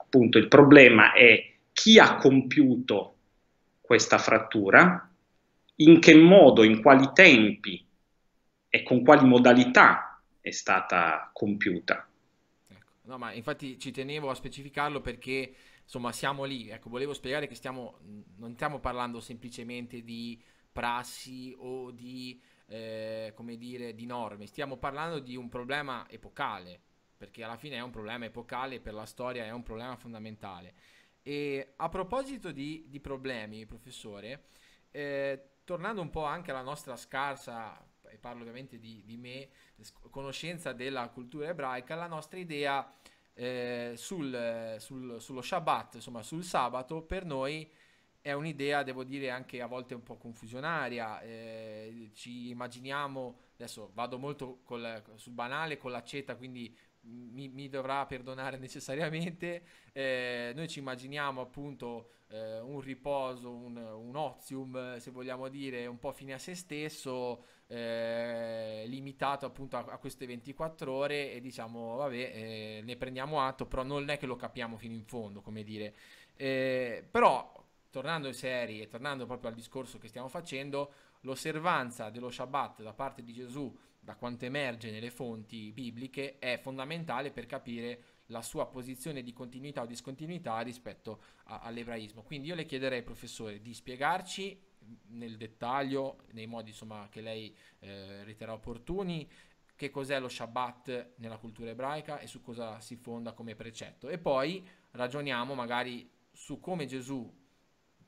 appunto il problema è chi ha compiuto questa frattura, in che modo, in quali tempi e con quali modalità è stata compiuta. Ecco. No, ma infatti ci tenevo a specificarlo perché insomma siamo lì, ecco, volevo spiegare che stiamo, non stiamo parlando semplicemente di prassi o di, eh, come dire, di norme, stiamo parlando di un problema epocale, perché alla fine è un problema epocale per la storia è un problema fondamentale. E a proposito di, di problemi, professore, eh, tornando un po' anche alla nostra scarsa, e parlo ovviamente di, di me, conoscenza della cultura ebraica, la nostra idea eh, sul, sul, sullo Shabbat, insomma sul sabato, per noi è un'idea, devo dire, anche a volte un po' confusionaria. Eh, ci immaginiamo, adesso vado molto col, sul banale, con l'accetta, quindi mi, mi, dovrà perdonare necessariamente. Eh, noi ci immaginiamo appunto eh, un riposo, un, un, ozium, se vogliamo dire, un po' fine a se stesso, eh, limitato appunto a, a, queste 24 ore e diciamo vabbè, eh, ne prendiamo atto, però non è che lo capiamo fino in fondo, come dire. Eh, però, tornando in serie e tornando proprio al discorso che stiamo facendo, l'osservanza dello Shabbat da parte di Gesù da quanto emerge nelle fonti bibliche, è fondamentale per capire la sua posizione di continuità o discontinuità rispetto a, all'ebraismo. Quindi io le chiederei, professore, di spiegarci nel dettaglio, nei modi insomma, che lei eh, riterrà opportuni, che cos'è lo Shabbat nella cultura ebraica e su cosa si fonda come precetto. E poi ragioniamo magari su come Gesù,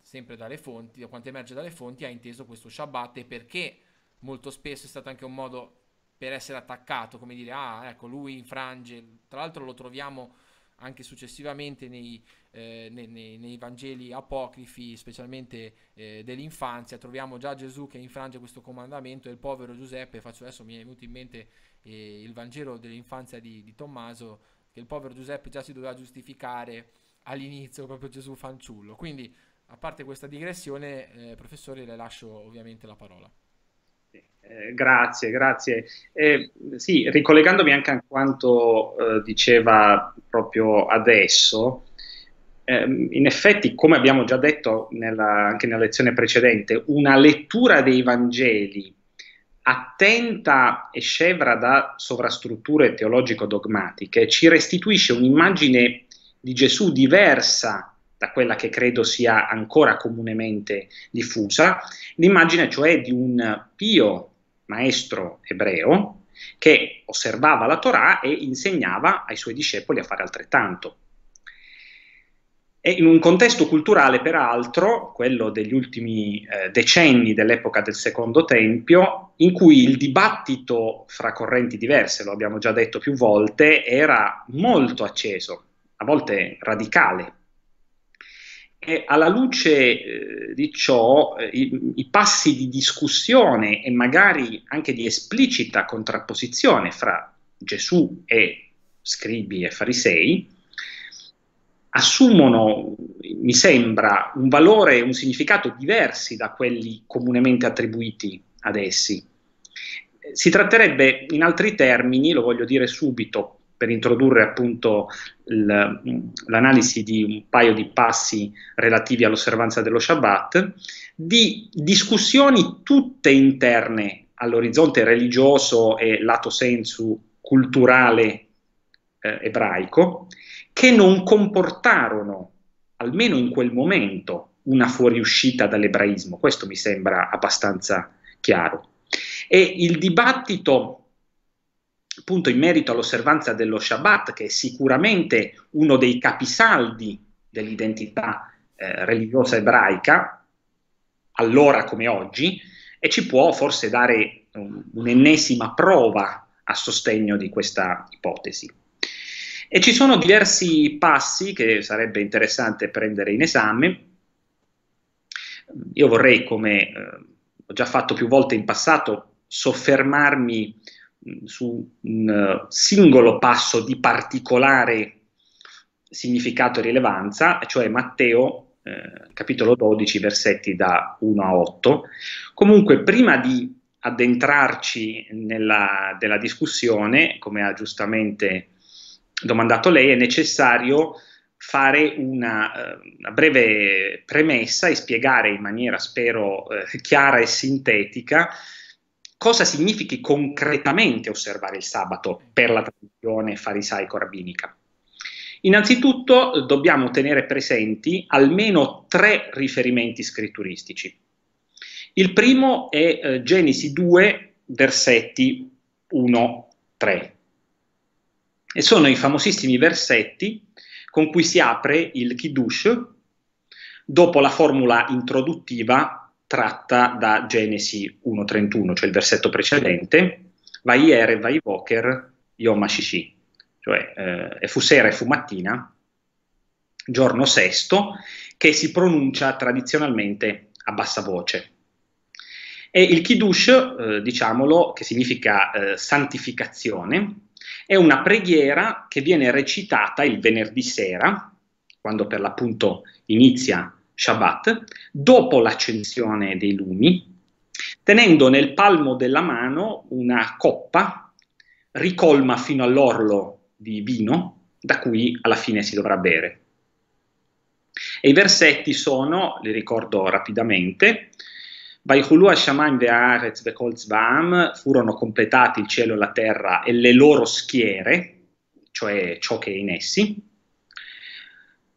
sempre dalle fonti, da quanto emerge dalle fonti, ha inteso questo Shabbat e perché molto spesso è stato anche un modo per essere attaccato, come dire, ah, ecco, lui infrange. Tra l'altro lo troviamo anche successivamente nei, eh, nei, nei, nei Vangeli apocrifi, specialmente eh, dell'infanzia, troviamo già Gesù che infrange questo comandamento e il povero Giuseppe, faccio adesso mi è venuto in mente eh, il Vangelo dell'infanzia di, di Tommaso, che il povero Giuseppe già si doveva giustificare all'inizio proprio Gesù fanciullo. Quindi, a parte questa digressione, eh, professore, le lascio ovviamente la parola. Eh, grazie, grazie. Eh, sì, ricollegandomi anche a quanto eh, diceva proprio adesso, ehm, in effetti, come abbiamo già detto nella, anche nella lezione precedente, una lettura dei Vangeli attenta e scevra da sovrastrutture teologico-dogmatiche ci restituisce un'immagine di Gesù diversa da quella che credo sia ancora comunemente diffusa, l'immagine cioè di un pio maestro ebreo che osservava la Torah e insegnava ai suoi discepoli a fare altrettanto. E in un contesto culturale, peraltro, quello degli ultimi eh, decenni dell'epoca del Secondo Tempio, in cui il dibattito fra correnti diverse, lo abbiamo già detto più volte, era molto acceso, a volte radicale, e alla luce eh, di ciò, eh, i, i passi di discussione e magari anche di esplicita contrapposizione fra Gesù e scribi e farisei assumono, mi sembra, un valore e un significato diversi da quelli comunemente attribuiti ad essi. Si tratterebbe, in altri termini, lo voglio dire subito, per introdurre appunto l'analisi di un paio di passi relativi all'osservanza dello Shabbat, di discussioni tutte interne all'orizzonte religioso e lato sensu culturale eh, ebraico, che non comportarono, almeno in quel momento, una fuoriuscita dall'ebraismo. Questo mi sembra abbastanza chiaro. E il dibattito appunto in merito all'osservanza dello Shabbat, che è sicuramente uno dei capisaldi dell'identità eh, religiosa ebraica, allora come oggi, e ci può forse dare um, un'ennesima prova a sostegno di questa ipotesi. E ci sono diversi passi che sarebbe interessante prendere in esame. Io vorrei, come eh, ho già fatto più volte in passato, soffermarmi su un eh, singolo passo di particolare significato e rilevanza, cioè Matteo eh, capitolo 12 versetti da 1 a 8. Comunque prima di addentrarci nella discussione, come ha giustamente domandato lei, è necessario fare una, eh, una, breve premessa e spiegare in maniera, spero, eh, chiara e sintetica cosa significhi concretamente osservare il sabato per la tradizione farisaico-rabbinica. Innanzitutto dobbiamo tenere presenti almeno tre riferimenti scritturistici. Il primo è eh, Genesi 2, versetti 1, 3. E sono i famosissimi versetti con cui si apre il Kiddush dopo la formula introduttiva tratta da Genesi 1.31, cioè il versetto precedente, vai ere, vai voker, yom ashishi, cioè eh, e fu sera e fu mattina, giorno sesto, che si pronuncia tradizionalmente a bassa voce. E il Kiddush, eh, diciamolo, che significa eh, santificazione, è una preghiera che viene recitata il venerdì sera, quando per l'appunto inizia Shabbat, dopo l'accensione dei lumi, tenendo nel palmo della mano una coppa ricolma fino all'orlo di vino, da cui alla fine si dovrà bere. E i versetti sono, li ricordo rapidamente, furono completati il cielo e la terra e le loro schiere, cioè ciò che è in essi,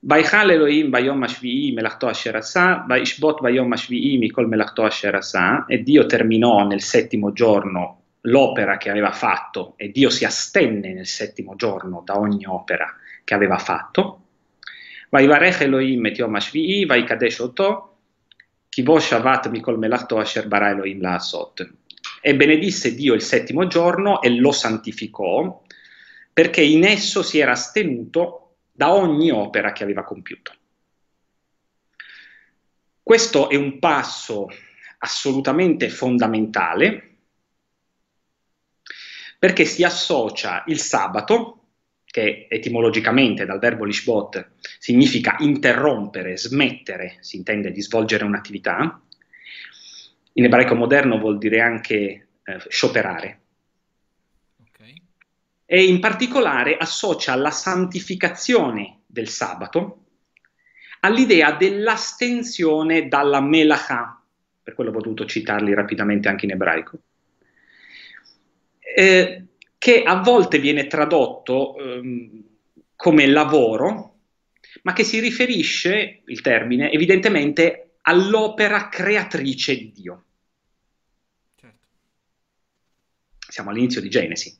ויכל אלוהים ביום השביעי מלאכתו אשר עשה, וישבות ביום השביעי מכל מלאכתו אשר עשה, e Dio terminò nel settimo giorno l'opera che aveva fatto, e Dio si astenne nel settimo giorno da ogni opera che aveva fatto. ויברך אלוהים את יום השביעי, ויקדש אותו, כי בו שבת מכל מלאכתו אשר ברא אלוהים E benedisse Dio il settimo giorno e lo santificò, perché in esso si era astenuto da ogni opera che aveva compiuto. Questo è un passo assolutamente fondamentale perché si associa il sabato, che etimologicamente dal verbo lishbot significa interrompere, smettere, si intende di svolgere un'attività, in ebraico moderno vuol dire anche eh, scioperare, e in particolare associa la santificazione del sabato all'idea dell'astensione dalla melacha, per quello ho potuto citarli rapidamente anche in ebraico, eh, che a volte viene tradotto eh, come lavoro, ma che si riferisce, il termine, evidentemente all'opera creatrice di Dio. Certo. Siamo all'inizio di Genesi.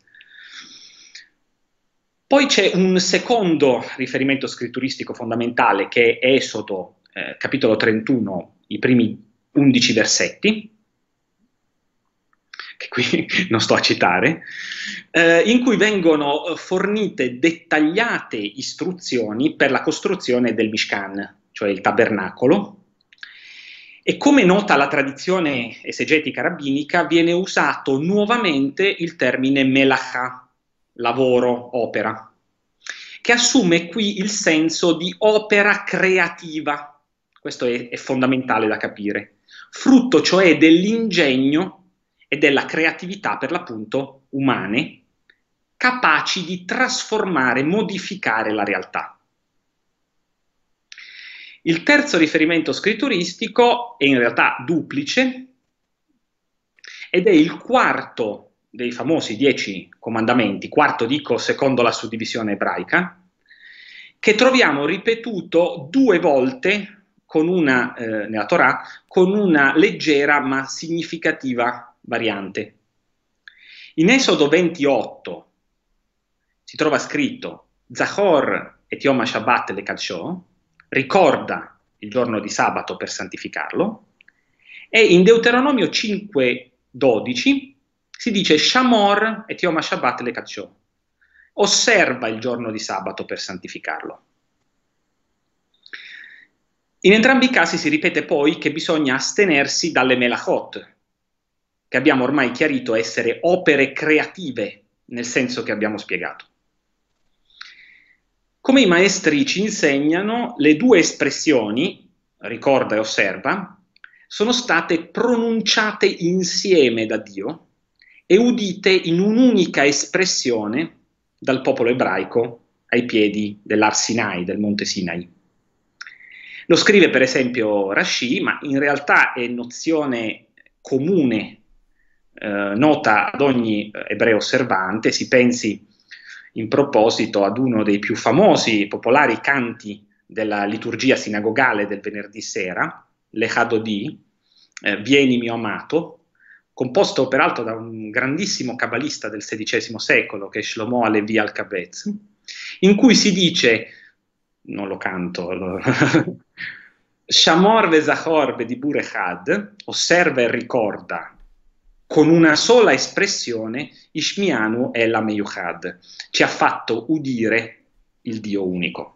Poi c'è un secondo riferimento scritturistico fondamentale che è Esodo, eh, capitolo 31, i primi 11 versetti, che qui non sto a citare, eh, in cui vengono eh, fornite dettagliate istruzioni per la costruzione del Mishkan, cioè il tabernacolo, e come nota la tradizione esegetica rabbinica viene usato nuovamente il termine melacha, lavoro, opera, che assume qui il senso di opera creativa. Questo è, è fondamentale da capire. Frutto cioè dell'ingegno e della creatività, per l'appunto, umane, capaci di trasformare, modificare la realtà. Il terzo riferimento scritturistico è in realtà duplice ed è il quarto dei famosi dieci comandamenti, quarto dico secondo la suddivisione ebraica, che troviamo ripetuto due volte una, eh, nella Torah con una leggera ma significativa variante. In Esodo 28 si trova scritto Zachor et Yom Shabbat le Kalsho, ricorda il giorno di sabato per santificarlo, e in Deuteronomio 5,12 si dice Shamor et Yom Shabbat le cacciò. Osserva il giorno di sabato per santificarlo. In entrambi i casi si ripete poi che bisogna astenersi dalle melachot, che abbiamo ormai chiarito essere opere creative, nel senso che abbiamo spiegato. Come i maestri ci insegnano, le due espressioni, ricorda e osserva, sono state pronunciate insieme da Dio e udite in un'unica espressione dal popolo ebraico ai piedi dell'Arsinai, del monte Sinai. Lo scrive per esempio Rashi, ma in realtà è nozione comune, eh, nota ad ogni eh, ebreo osservante, si pensi in proposito ad uno dei più famosi, popolari canti della liturgia sinagogale del venerdì sera, l'Echadodì, eh, Vieni mio amato, composto peraltro da un grandissimo cabalista del XVI secolo, che è Shlomo Alevi al-Kabetz, in cui si dice, non lo canto, lo, Shamor vezachor di Burechad, osserva e ricorda, con una sola espressione, Ishmianu e la Meyuchad, ci ha fatto udire il Dio unico.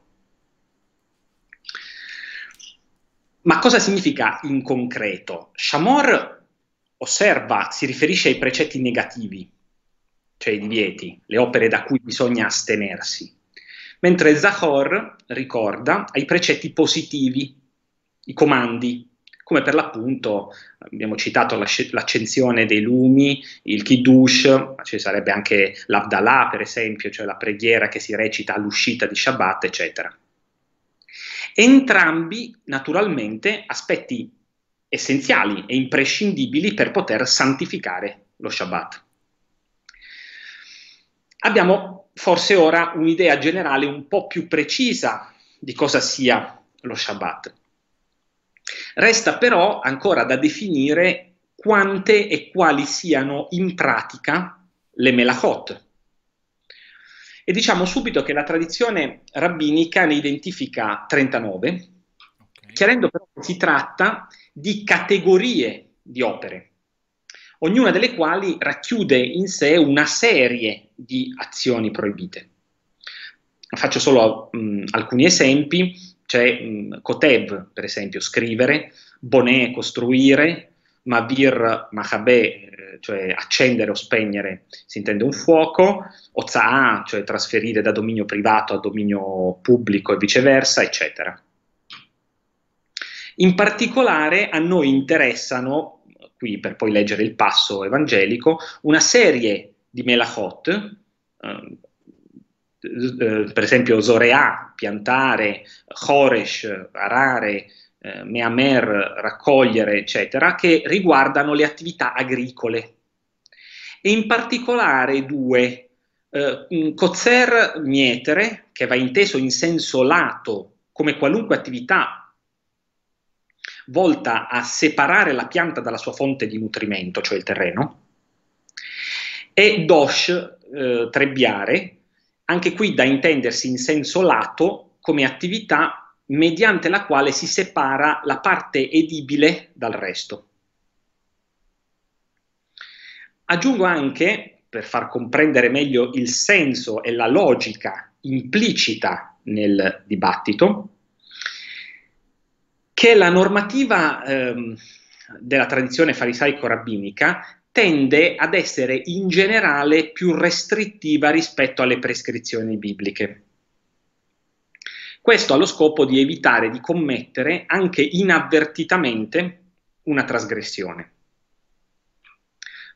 Ma cosa significa in concreto? Shamor osserva, si riferisce ai precetti negativi, cioè i divieti, le opere da cui bisogna astenersi, mentre Zahor ricorda ai precetti positivi, i comandi, come per l'appunto abbiamo citato l'accensione dei lumi, il kiddush, ma ci sarebbe anche l'abdallah per esempio, cioè la preghiera che si recita all'uscita di Shabbat, eccetera. Entrambi naturalmente aspetti essenziali e imprescindibili per poter santificare lo Shabbat. Abbiamo forse ora un'idea generale un po' più precisa di cosa sia lo Shabbat. Resta però ancora da definire quante e quali siano in pratica le melachot. E diciamo subito che la tradizione rabbinica ne identifica 39, okay. chiarendo però che si tratta di categorie di opere, ognuna delle quali racchiude in sé una serie di azioni proibite. Faccio solo mh, alcuni esempi, c'è mh, Kotev, per esempio, scrivere, Bonnet, costruire, Mavir, Mahabè, eh, cioè accendere o spegnere, si intende un fuoco, Oza'a, cioè trasferire da dominio privato a dominio pubblico e viceversa, eccetera. In particolare a noi interessano, qui per poi leggere il passo evangelico, una serie di melachot, eh, eh per esempio Zorea, piantare, Choresh, arare, eh, Meamer, raccogliere, eccetera, che riguardano le attività agricole. E in particolare due, eh, Cozzer mietere, che va inteso in senso lato come qualunque attività volta a separare la pianta dalla sua fonte di nutrimento, cioè il terreno, e dosh, eh, trebbiare, anche qui da intendersi in senso lato come attività mediante la quale si separa la parte edibile dal resto. Aggiungo anche, per far comprendere meglio il senso e la logica implicita nel dibattito, che la normativa ehm, della tradizione farisaico-rabbinica tende ad essere in generale più restrittiva rispetto alle prescrizioni bibliche. Questo allo scopo di evitare di commettere anche inavvertitamente una trasgressione.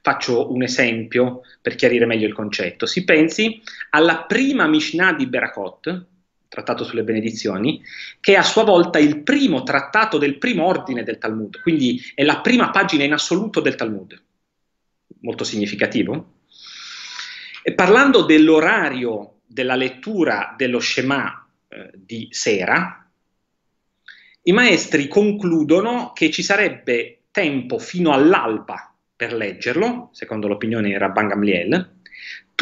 Faccio un esempio per chiarire meglio il concetto. Si pensi alla prima Mishnah di Berakot, trattato sulle benedizioni, che è a sua volta il primo trattato del primo ordine del Talmud, quindi è la prima pagina in assoluto del Talmud, molto significativo. E parlando dell'orario della lettura dello Shema eh, di sera, i maestri concludono che ci sarebbe tempo fino all'alba per leggerlo, secondo l'opinione di Rabban Gamliel,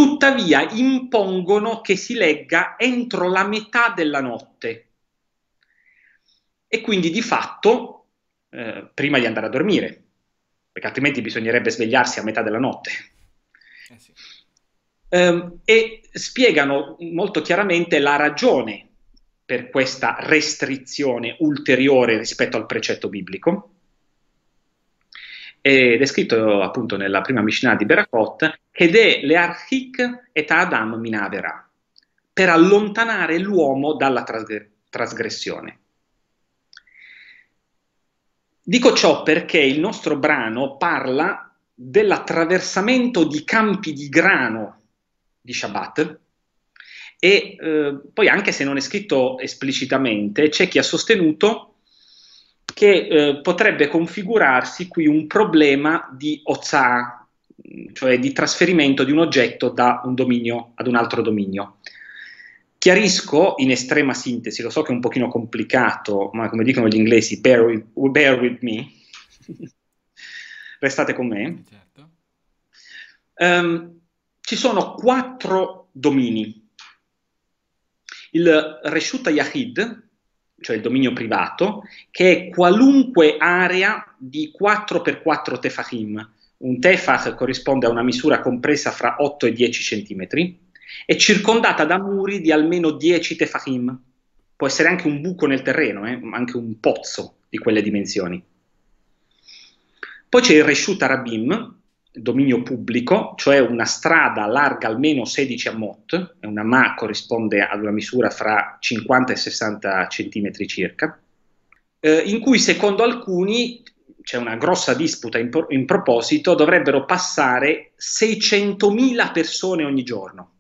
tuttavia impongono che si legga entro la metà della notte. E quindi di fatto eh, prima di andare a dormire, perché altrimenti bisognerebbe svegliarsi a metà della notte. Eh sì. um, e spiegano molto chiaramente la ragione per questa restrizione ulteriore rispetto al precetto biblico ed è scritto appunto nella prima Mishnah di Berakot, ed è le learchik et Adam minavera, per allontanare l'uomo dalla trasgressione. Dico ciò perché il nostro brano parla dell'attraversamento di campi di grano di Shabbat, e eh, poi anche se non è scritto esplicitamente, c'è chi ha sostenuto che eh, potrebbe configurarsi qui un problema di OZA, cioè di trasferimento di un oggetto da un dominio ad un altro dominio. Chiarisco in estrema sintesi, lo so che è un pochino complicato, ma come dicono gli inglesi, bear with, bear with me, restate con me. Certo. Um, ci sono quattro domini. Il Reshuta Yahid, cioè il dominio privato, che è qualunque area di 4x4 tefahim. Un tefah corrisponde a una misura compresa fra 8 e 10 cm e circondata da muri di almeno 10 tefahim. Può essere anche un buco nel terreno, eh? anche un pozzo di quelle dimensioni. Poi c'è il Reshut Arabim, dominio pubblico, cioè una strada larga almeno 16 a mot, una ma corrisponde ad una misura fra 50 e 60 centimetri circa, eh, in cui secondo alcuni c'è una grossa disputa in, pro- in proposito, dovrebbero passare 600.000 persone ogni giorno.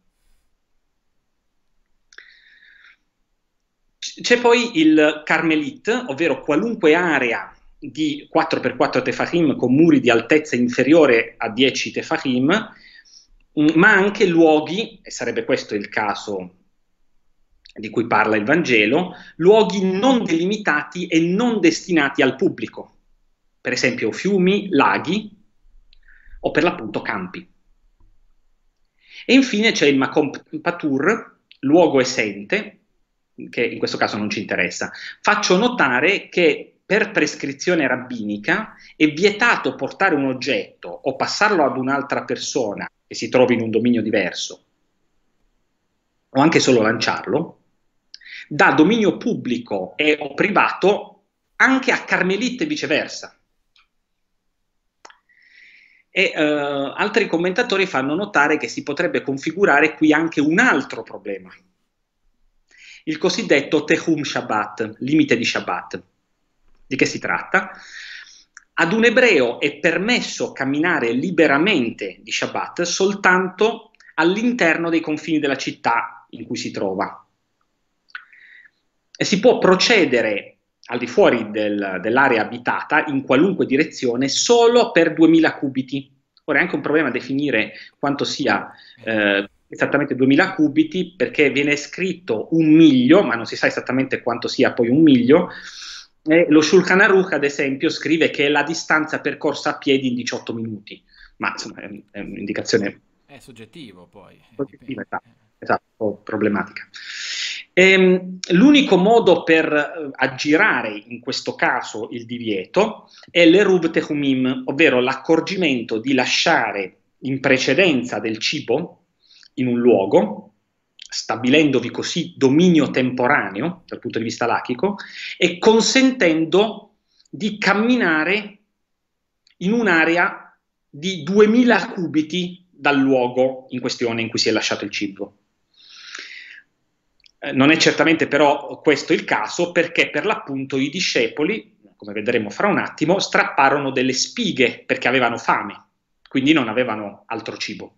C'è poi il Carmelit, ovvero qualunque area di 4x4 tefahim con muri di altezza inferiore a 10 tefahim, mm, ma anche luoghi, e sarebbe questo il caso di cui parla il Vangelo, luoghi non delimitati e non destinati al pubblico, per esempio fiumi, laghi o per l'appunto campi. E infine c'è il Makom Patur, luogo esente, che in questo caso non ci interessa. Faccio notare che per prescrizione rabbinica è vietato portare un oggetto o passarlo ad un'altra persona che si trovi in un dominio diverso, o anche solo lanciarlo, da dominio pubblico e o privato anche a carmelite e viceversa. E eh, altri commentatori fanno notare che si potrebbe configurare qui anche un altro problema, il cosiddetto Tehum Shabbat, limite di Shabbat, di che si tratta? Ad un ebreo è permesso camminare liberamente di Shabbat soltanto all'interno dei confini della città in cui si trova. E si può procedere al di fuori del, dell'area abitata in qualunque direzione solo per 2000 cubiti. Ora è anche un problema definire quanto sia eh, esattamente 2000 cubiti perché viene scritto un miglio, ma non si sa esattamente quanto sia poi un miglio, eh, lo Shulchan Aruch, ad esempio, scrive che è la distanza percorsa a piedi in 18 minuti, ma insomma è, è un'indicazione... È soggettivo poi. Eh, Soggettiva, esatto, esatto, problematica. Ehm, l'unico modo per eh, aggirare in questo caso il divieto è l'erub tehumim, ovvero l'accorgimento di lasciare in precedenza del cibo in un luogo stabilendovi così dominio temporaneo dal punto di vista lachico e consentendo di camminare in un'area di 2000 cubiti dal luogo in questione in cui si è lasciato il cibo. Eh, non è certamente però questo il caso perché per l'appunto i discepoli, come vedremo fra un attimo, strapparono delle spighe perché avevano fame, quindi non avevano altro cibo.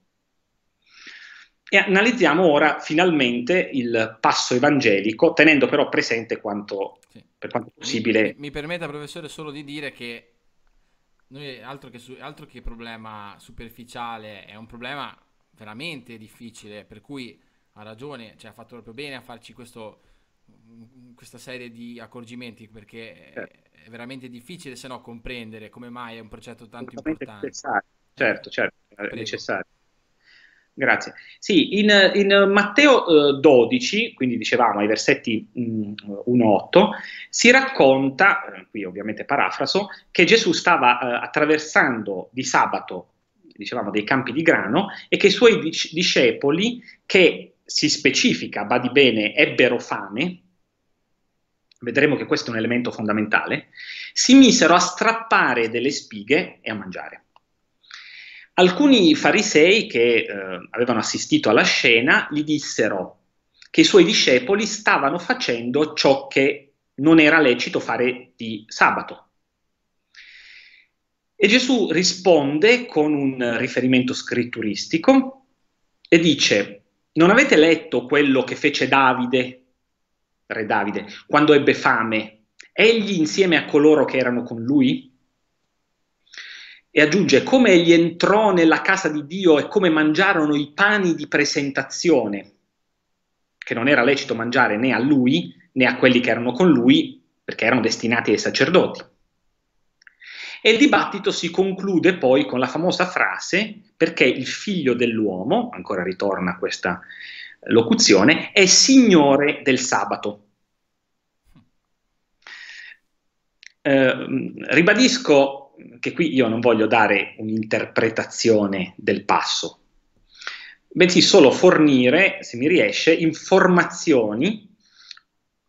E analizziamo ora finalmente il passo evangelico, tenendo però presente quanto, sì. per quanto possibile. Mi, mi permetta, professore, solo di dire che noi, altro, che su, altro che problema superficiale, è un problema veramente difficile, per cui ha ragione, cioè, ha fatto proprio bene a farci questo, questa serie di accorgimenti, perché certo. è veramente difficile se no comprendere come mai è un progetto tanto importante. Necessario. Certo, certo, è Prego. necessario. Grazie. Sì, in, in Matteo eh, 12, quindi dicevamo ai versetti 1-8, mm, si racconta, eh, qui ovviamente parafraso, che Gesù stava eh, attraversando di sabato, dicevamo, dei campi di grano e che i suoi discepoli, che si specifica, badi bene, ebbero fame, vedremo che questo è un elemento fondamentale, si misero a strappare delle spighe e a mangiare. Alcuni farisei che eh, avevano assistito alla scena gli dissero che i suoi discepoli stavano facendo ciò che non era lecito fare di sabato. E Gesù risponde con un riferimento scritturistico e dice, non avete letto quello che fece Davide, re Davide, quando ebbe fame, egli insieme a coloro che erano con lui? E aggiunge, come egli entrò nella casa di Dio e come mangiarono i pani di presentazione, che non era lecito mangiare né a lui né a quelli che erano con lui, perché erano destinati ai sacerdoti. E il dibattito si conclude poi con la famosa frase perché il figlio dell'uomo, ancora ritorna questa locuzione, è signore del sabato. Eh, ribadisco che qui io non voglio dare un'interpretazione del passo, bensì solo fornire, se mi riesce, informazioni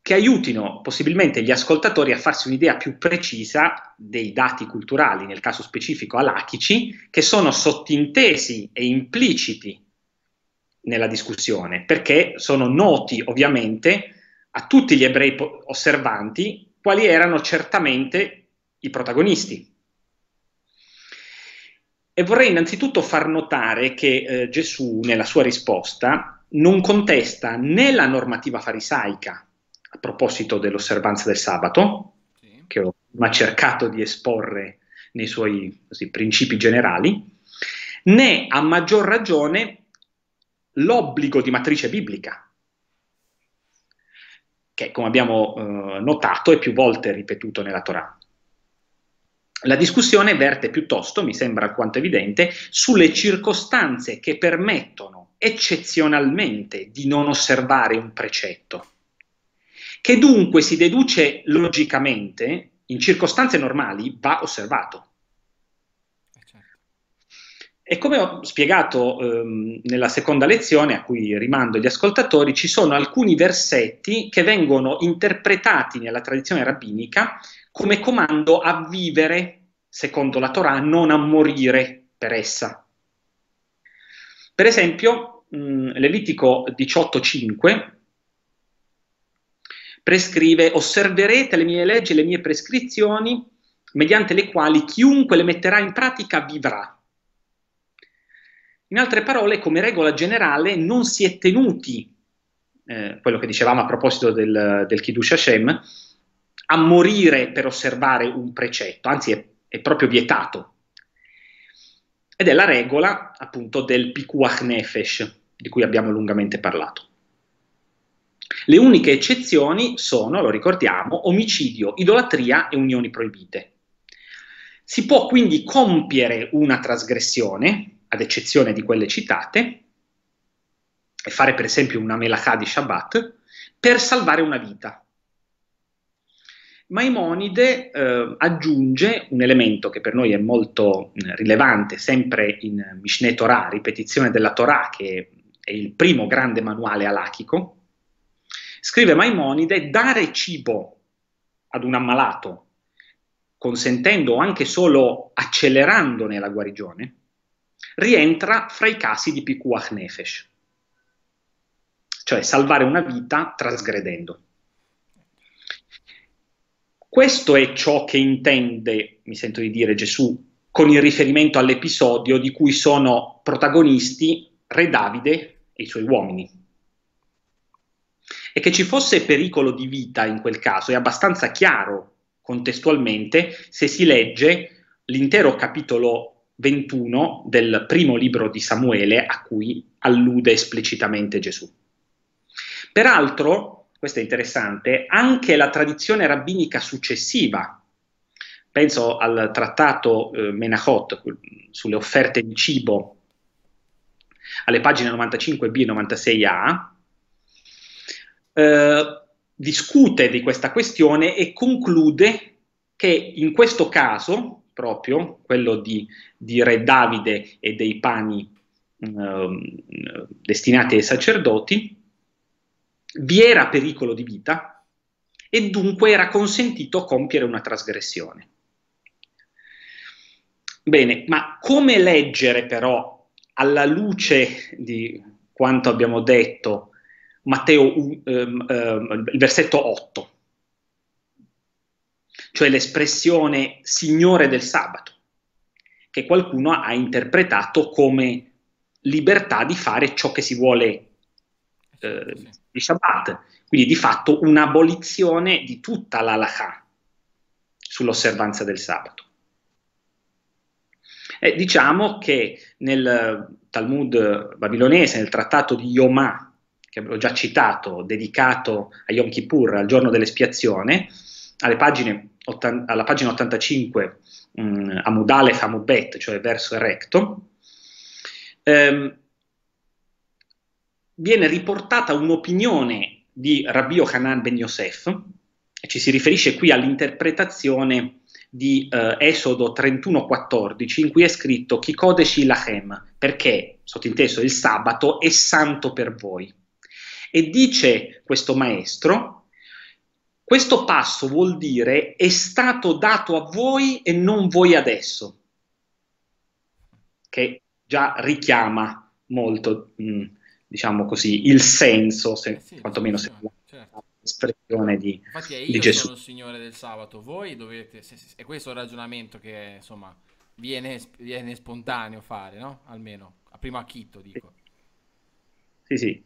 che aiutino possibilmente gli ascoltatori a farsi un'idea più precisa dei dati culturali, nel caso specifico alachici, che sono sottintesi e impliciti nella discussione, perché sono noti ovviamente a tutti gli ebrei osservanti quali erano certamente i protagonisti. E vorrei innanzitutto far notare che eh, Gesù, nella sua risposta, non contesta né la normativa farisaica a proposito dell'osservanza del sabato, sì. che ho, ha cercato di esporre nei suoi così, principi generali, né a maggior ragione l'obbligo di matrice biblica, che come abbiamo eh, notato è più volte ripetuto nella Torah. La discussione verte piuttosto, mi sembra alquanto evidente, sulle circostanze che permettono eccezionalmente di non osservare un precetto, che dunque si deduce logicamente in circostanze normali va osservato. E come ho spiegato ehm, nella seconda lezione, a cui rimando gli ascoltatori, ci sono alcuni versetti che vengono interpretati nella tradizione rabbinica come comando a vivere, secondo la Torah, non a morire per essa. Per esempio, mh, mm, Levitico 18.5 prescrive osserverete le mie leggi e le mie prescrizioni mediante le quali chiunque le metterà in pratica vivrà in altre parole, come regola generale, non si è tenuti, eh, quello che dicevamo a proposito del, del Kiddush Hashem, a morire per osservare un precetto, anzi è, è proprio vietato. Ed è la regola appunto del Pikuach Nefesh, di cui abbiamo lungamente parlato. Le uniche eccezioni sono, lo ricordiamo, omicidio, idolatria e unioni proibite. Si può quindi compiere una trasgressione, ad eccezione di quelle citate, e fare per esempio una melachah di Shabbat, per salvare una vita. Maimonide eh, aggiunge un elemento che per noi è molto mh, mm, rilevante, sempre in Mishneh Torah, ripetizione della Torah, che è il primo grande manuale alachico, scrive Maimonide, dare cibo ad un ammalato, consentendo anche solo accelerandone la guarigione, rientra fra i casi di Pikuach Nefesh, cioè salvare una vita trasgredendo. Questo è ciò che intende, mi sento di dire Gesù, con il riferimento all'episodio di cui sono protagonisti Re Davide e i suoi uomini. E che ci fosse pericolo di vita in quel caso è abbastanza chiaro contestualmente se si legge l'intero capitolo 21 del primo libro di Samuele a cui allude esplicitamente Gesù. Peraltro, questo è interessante, anche la tradizione rabbinica successiva, penso al trattato eh, Menachot sulle offerte di cibo, alle pagine 95b e 96a, eh, discute di questa questione e conclude che in questo caso proprio, quello di, di Re Davide e dei pani eh, destinati ai sacerdoti, vi era pericolo di vita e dunque era consentito compiere una trasgressione. Bene, ma come leggere però alla luce di quanto abbiamo detto Matteo, eh, eh, il versetto 8? cioè l'espressione signore del sabato, che qualcuno ha interpretato come libertà di fare ciò che si vuole eh, di Shabbat, quindi di fatto un'abolizione di tutta l'alaha sull'osservanza del sabato. E diciamo che nel eh, Talmud babilonese, nel trattato di Yomah, che avevo già citato, dedicato a Yom Kippur, al giorno dell'espiazione, alle pagine alla pagina 85 mh, mm, a modale famubet, cioè verso il recto, ehm, viene riportata un'opinione di Rabbi Hanan ben Yosef, e ci si riferisce qui all'interpretazione di eh, Esodo 31,14, in cui è scritto Kikodeshi Lachem, perché, sottinteso, il sabato è santo per voi. E dice questo maestro, questo passo vuol dire è stato dato a voi e non voi adesso, che già richiama molto, mm, diciamo così, il senso, se, sì, quantomeno se certo. l'espressione di, Infatti è io di Gesù. sono il Signore del sabato, voi dovete, se, se, è questo il ragionamento che insomma viene, viene spontaneo fare, no? Almeno, a primo acchito dico. sì. sì.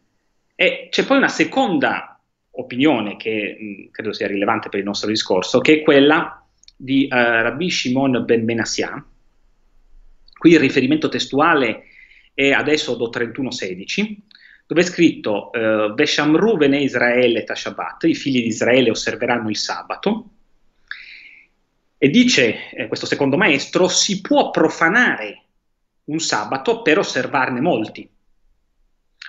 E c'è poi una seconda opinione che mh, credo sia rilevante per il nostro discorso, che è quella di uh, Rabbi Shimon ben Menassia. Qui il riferimento testuale è ad Esodo 31,16, dove è scritto uh, vene Israele tashabat, i figli di Israele osserveranno il sabato, e dice eh, questo secondo maestro, si può profanare un sabato per osservarne molti.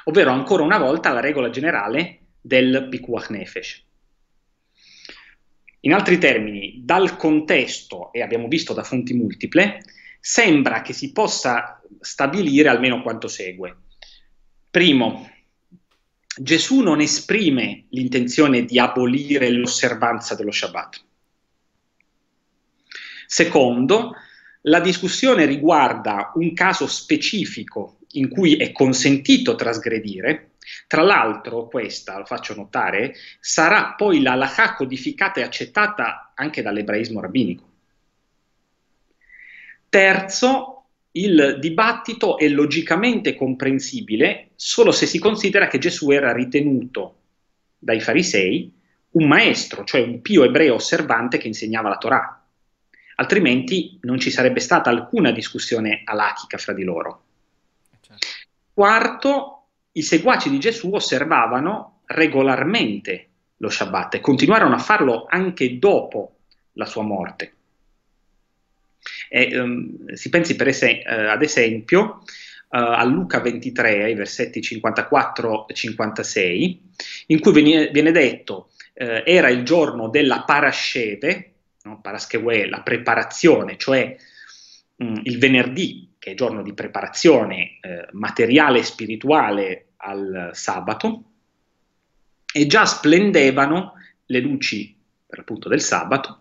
Ovvero, ancora una volta, la regola generale è del Pikuach Nefesh. In altri termini, dal contesto, e abbiamo visto da fonti multiple, sembra che si possa stabilire almeno quanto segue. Primo, Gesù non esprime l'intenzione di abolire l'osservanza dello Shabbat. Secondo, la discussione riguarda un caso specifico in cui è consentito trasgredire, tra l'altro, questa, lo faccio notare, sarà poi la l'alahà codificata e accettata anche dall'ebraismo rabbinico. Terzo, il dibattito è logicamente comprensibile solo se si considera che Gesù era ritenuto dai farisei un maestro, cioè un pio ebreo osservante che insegnava la Torah. Altrimenti non ci sarebbe stata alcuna discussione alachica fra di loro. Quarto, i seguaci di Gesù osservavano regolarmente lo Shabbat e continuarono a farlo anche dopo la sua morte. E, um, si pensi ese- uh, eh, ad esempio uh, a Luca 23, ai versetti 54 e 56, in cui viene, viene detto uh, era il giorno della parasceve, no? la preparazione, cioè um, il venerdì che è giorno di preparazione eh, materiale e spirituale al sabato, e già splendevano le luci per appunto del sabato,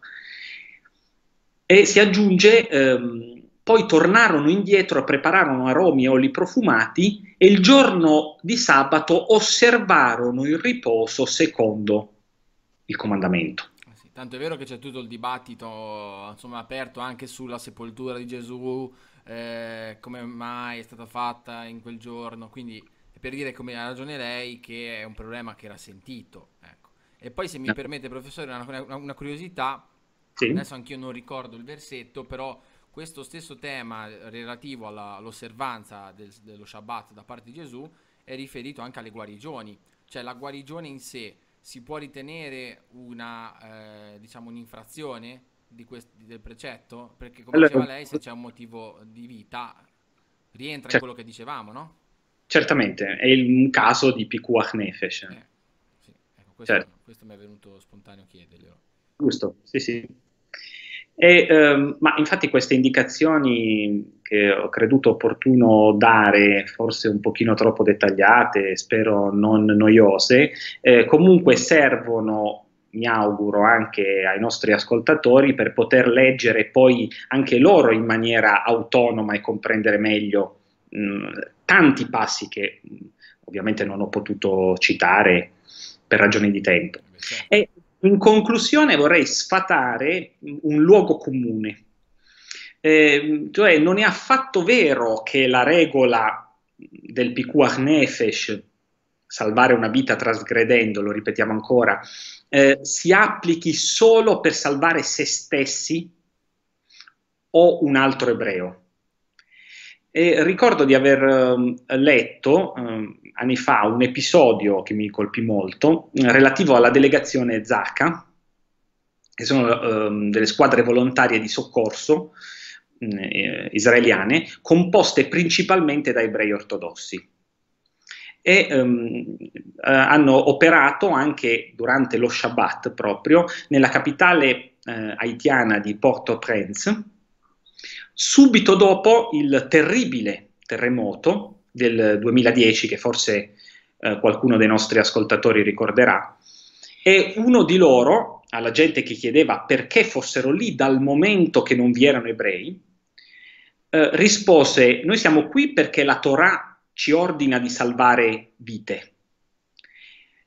e si aggiunge, ehm, poi tornarono indietro, prepararono aromi e oli profumati, e il giorno di sabato osservarono il riposo secondo il comandamento. Eh tanto è vero che c'è tutto il dibattito insomma, aperto anche sulla sepoltura di Gesù, eh, come mai è stata fatta in quel giorno, quindi per dire come ha ragione lei che è un problema che era sentito. Ecco. E poi se mi permette professore una, una, una curiosità, sì. adesso anch'io non ricordo il versetto, però questo stesso tema eh, relativo alla, all'osservanza del, dello Shabbat da parte di Gesù è riferito anche alle guarigioni, cioè la guarigione in sé si può ritenere una, eh, diciamo, un'infrazione di quest- del precetto? Perché come allora, diceva lei, se mm, c'è un motivo di vita, rientra cert- in quello che dicevamo, no? Certamente, è il, un caso di Pikuach Nefesh. Eh, sì, ecco, questo, certo. questo, mi è venuto spontaneo chiederglielo. Giusto, sì sì. E, ehm, ma infatti queste indicazioni che ho creduto opportuno dare, forse un pochino troppo dettagliate, spero non noiose, eh, comunque servono mi auguro anche ai nostri ascoltatori per poter leggere poi anche loro in maniera autonoma e comprendere meglio mh, mm, tanti passi che mh, mm, ovviamente non ho potuto citare per ragioni di tempo. Certo. E in conclusione vorrei sfatare mm, un luogo comune, eh, cioè non è affatto vero che la regola del Pikuach Nefesh, salvare una vita trasgredendo, lo ripetiamo ancora, eh, si applichi solo per salvare se stessi o un altro ebreo. E ricordo di aver ehm, letto eh, anni fa un episodio che mi colpì molto eh, relativo alla delegazione Zacca, che sono ehm, delle squadre volontarie di soccorso mm, eh, israeliane, composte principalmente da ebrei ortodossi e ehm, eh, hanno operato anche durante lo Shabbat proprio nella capitale eh, haitiana di Port-au-Prince, subito dopo il terribile terremoto del 2010 che forse eh, qualcuno dei nostri ascoltatori ricorderà, e uno di loro, alla gente che chiedeva perché fossero lì dal momento che non vi erano ebrei, eh, rispose noi siamo qui perché la Torah ci ordina di salvare vite.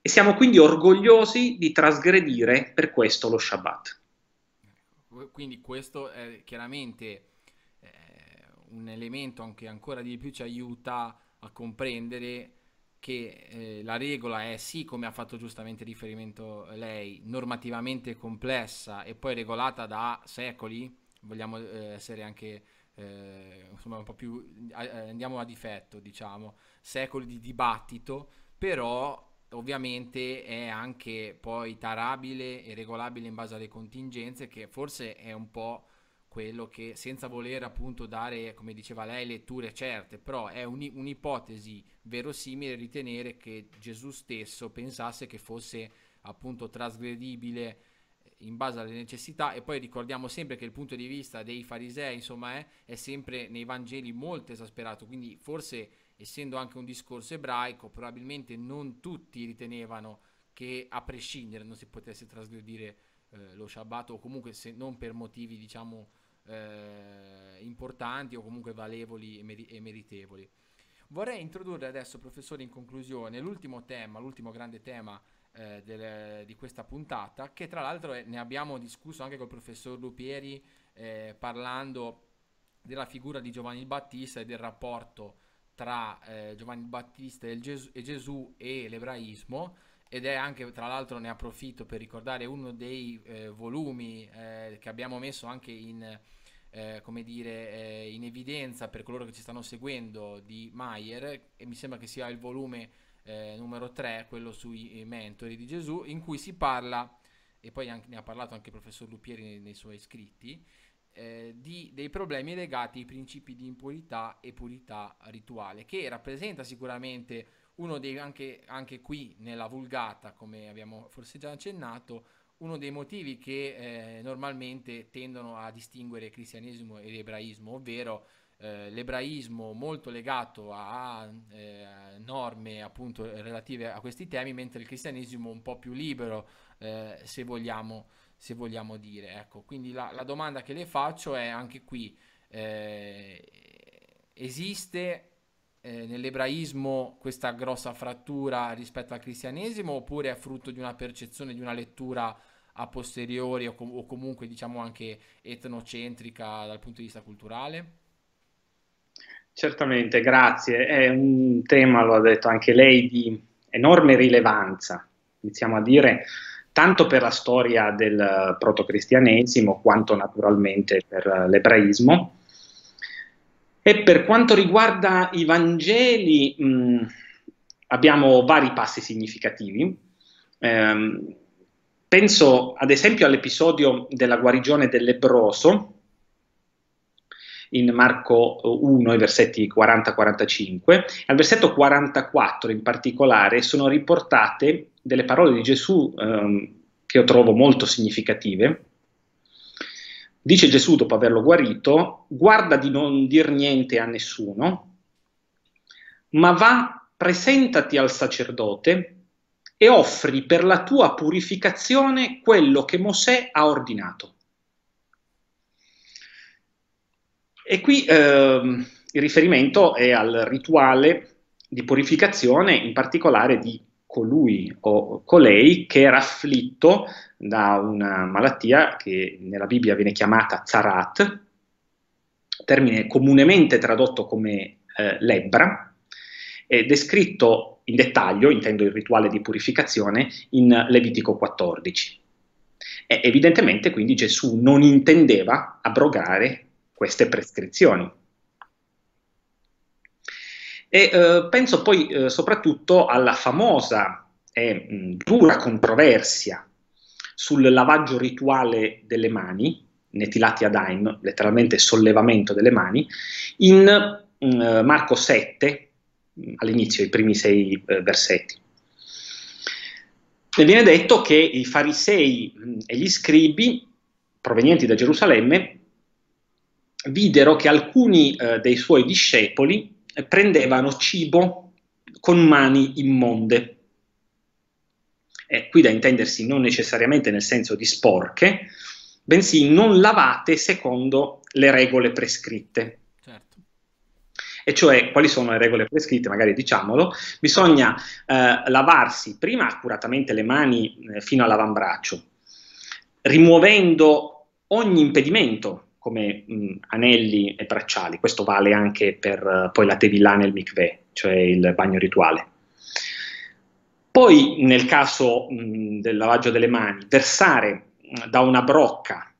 E siamo quindi orgogliosi di trasgredire per questo lo Shabbat. Ecco, quindi questo è chiaramente eh, un elemento che ancora di più ci aiuta a comprendere che eh, la regola è sì, come ha fatto giustamente riferimento lei, normativamente complessa e poi regolata da secoli, vogliamo eh, essere anche eh, insomma un po' più eh, andiamo a difetto diciamo secoli di dibattito però ovviamente è anche poi tarabile e regolabile in base alle contingenze che forse è un po' quello che senza voler appunto dare come diceva lei letture certe però è un, un'ipotesi verosimile ritenere che Gesù stesso pensasse che fosse appunto trasgredibile in base alle necessità e poi ricordiamo sempre che il punto di vista dei farisei insomma è, eh, è sempre nei Vangeli molto esasperato quindi forse essendo anche un discorso ebraico probabilmente non tutti ritenevano che a prescindere non si potesse trasgredire eh, lo Shabbat o comunque se non per motivi diciamo eh, importanti o comunque valevoli e, meri- e meritevoli vorrei introdurre adesso professore in conclusione l'ultimo tema l'ultimo grande tema eh, del, di questa puntata, che tra l'altro eh, ne abbiamo discusso anche col professor Lupieri eh, parlando della figura di Giovanni Battista e del rapporto tra eh, Giovanni Battista e, Gesù, e Gesù e l'ebraismo ed è anche tra l'altro ne approfitto per ricordare uno dei eh, volumi eh, che abbiamo messo anche in, eh, dire, eh, in evidenza per coloro che ci stanno seguendo di Maier, e mi sembra che sia il volume eh, numero 3, quello sui eh, mentori di Gesù, in cui si parla, e poi anche, ne ha parlato anche il professor Lupieri nei, nei suoi scritti, eh, di, dei problemi legati ai principi di impurità e purità rituale, che rappresenta sicuramente uno dei, anche, anche qui nella vulgata, come abbiamo forse già accennato, uno dei motivi che eh, normalmente tendono a distinguere cristianesimo ed ebraismo, ovvero eh, l'ebraismo molto legato a eh, norme appunto relative a questi temi, mentre il cristianesimo un po' più libero, eh, se, vogliamo, se, vogliamo, dire. Ecco, quindi la, la, domanda che le faccio è anche qui, eh, esiste eh, nell'ebraismo questa grossa frattura rispetto al cristianesimo oppure è frutto di una percezione, di una lettura? a posteriori o, com- o comunque diciamo anche etnocentrica dal punto di vista culturale? Certamente, grazie. È un tema, lo ha detto anche lei, di enorme rilevanza, iniziamo a dire, tanto per la storia del protocristianesimo quanto naturalmente per l'ebraismo. E per quanto riguarda i Vangeli, mh, mm, abbiamo vari passi significativi. Eh, penso ad esempio all'episodio della guarigione del lebroso, in Marco 1, eh, i versetti 40-45. Al versetto 44 in particolare sono riportate delle parole di Gesù ehm, che io trovo molto significative. Dice Gesù dopo averlo guarito, guarda di non dir niente a nessuno, ma va, presentati al sacerdote e offri per la tua purificazione quello che Mosè ha ordinato. E qui ehm, il riferimento è al rituale di purificazione, in particolare di colui o colei che era afflitto da una malattia che nella Bibbia viene chiamata zarat, termine comunemente tradotto come eh, lebbra, è descritto in dettaglio, intendo il rituale di purificazione, in Levitico 14. E evidentemente quindi Gesù non intendeva abrogare queste prescrizioni. E eh, penso poi eh, soprattutto alla famosa e mh, mm, dura controversia sul lavaggio rituale delle mani, netilati ad Ain, letteralmente sollevamento delle mani, in mh, mm, Marco 7, mm, all'inizio, i primi sei eh, versetti. E viene detto che i farisei mh, e gli scribi provenienti da Gerusalemme videro che alcuni eh, dei suoi discepoli eh, prendevano cibo con mani immonde. E qui da intendersi non necessariamente nel senso di sporche, bensì non lavate secondo le regole prescritte. Certo. E cioè, quali sono le regole prescritte? Magari diciamolo, bisogna eh, lavarsi prima accuratamente le mani eh, fino all'avambraccio, rimuovendo ogni impedimento come mh, anelli e bracciali, questo vale anche per uh, poi la tevillana e il mikveh, cioè il bagno rituale. Poi nel caso mh, del lavaggio delle mani, versare da una brocca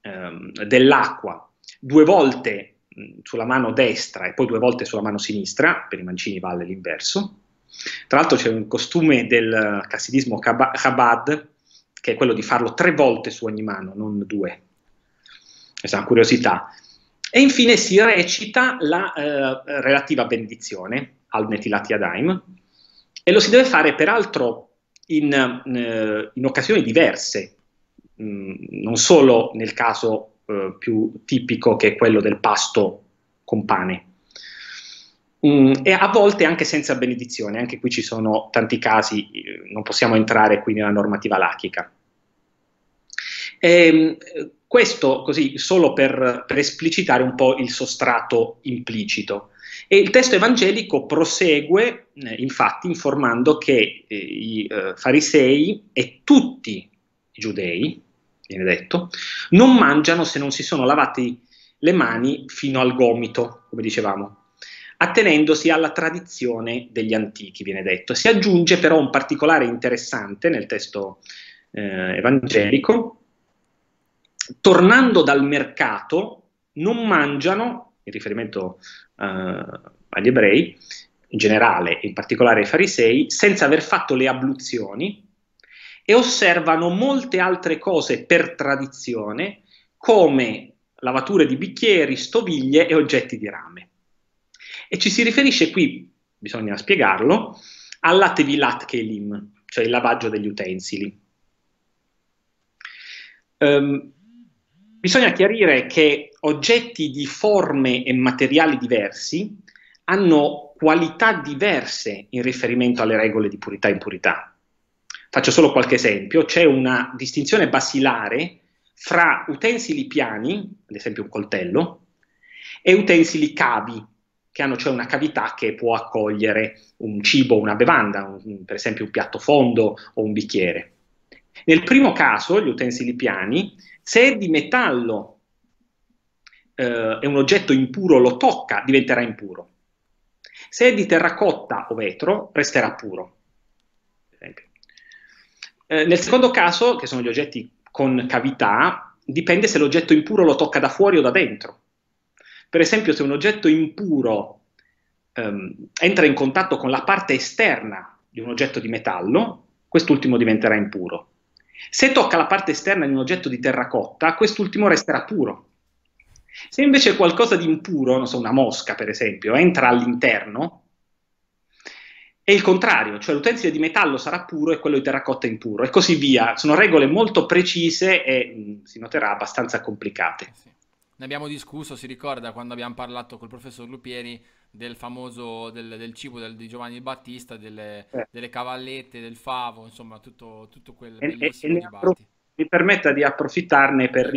ehm, dell'acqua due volte sulla mano destra e poi due volte sulla mano sinistra, per i mancini vale l'inverso. Tra l'altro c'è un costume del cassidismo Chabad, che è quello di farlo tre volte su ogni mano, non due questa curiosità. E infine si recita la eh, relativa benedizione al metilati metilatiadaim e lo si deve fare peraltro in, eh, in occasioni diverse, mh, mm, non solo nel caso eh, più tipico che è quello del pasto con pane, Mm, e a volte anche senza benedizione, anche qui ci sono tanti casi, eh, non possiamo entrare qui nella normativa lachica. E, ehm, questo così solo per, per esplicitare un po' il sostrato implicito. E il testo evangelico prosegue eh, infatti informando che eh, i eh, farisei e tutti i giudei, viene detto, non mangiano se non si sono lavati le mani fino al gomito, come dicevamo, attenendosi alla tradizione degli antichi, viene detto. Si aggiunge però un particolare interessante nel testo eh, evangelico, tornando dal mercato, non mangiano, in riferimento eh, agli ebrei, in generale, in particolare ai farisei, senza aver fatto le abluzioni e osservano molte altre cose per tradizione, come lavature di bicchieri, stoviglie e oggetti di rame. E ci si riferisce qui, bisogna spiegarlo, alla tevilat kelim, cioè il lavaggio degli utensili. Um, Bisogna chiarire che oggetti di forme e materiali diversi hanno qualità diverse in riferimento alle regole di purità e impurità. Faccio solo qualche esempio, c'è una distinzione basilare fra utensili piani, ad esempio un coltello, e utensili cavi, che hanno cioè una cavità che può accogliere un cibo, una bevanda, un, per esempio un piatto fondo o un bicchiere. Nel primo caso, gli utensili piani, se è di metallo eh, e un oggetto impuro lo tocca, diventerà impuro. Se è di terracotta o vetro, resterà puro. Eh, nel secondo caso, che sono gli oggetti con cavità, dipende se l'oggetto impuro lo tocca da fuori o da dentro. Per esempio, se un oggetto impuro ehm, entra in contatto con la parte esterna di un oggetto di metallo, quest'ultimo diventerà impuro. Se tocca la parte esterna di un oggetto di terracotta, quest'ultimo resterà puro. Se invece qualcosa di impuro, non so, una mosca per esempio, entra all'interno, è il contrario, cioè l'utensile di metallo sarà puro e quello di terracotta impuro, e così via. Sono regole molto precise e mh, mm, si noterà abbastanza complicate. Sì. Ne abbiamo discusso, si ricorda, quando abbiamo parlato col professor Lupieri del famoso del, del cibo del, di Giovanni Battista, delle, eh. delle, cavallette, del favo, insomma, tutto, tutto quel e, bellissimo e, dibattito. Mi permetta di approfittarne per,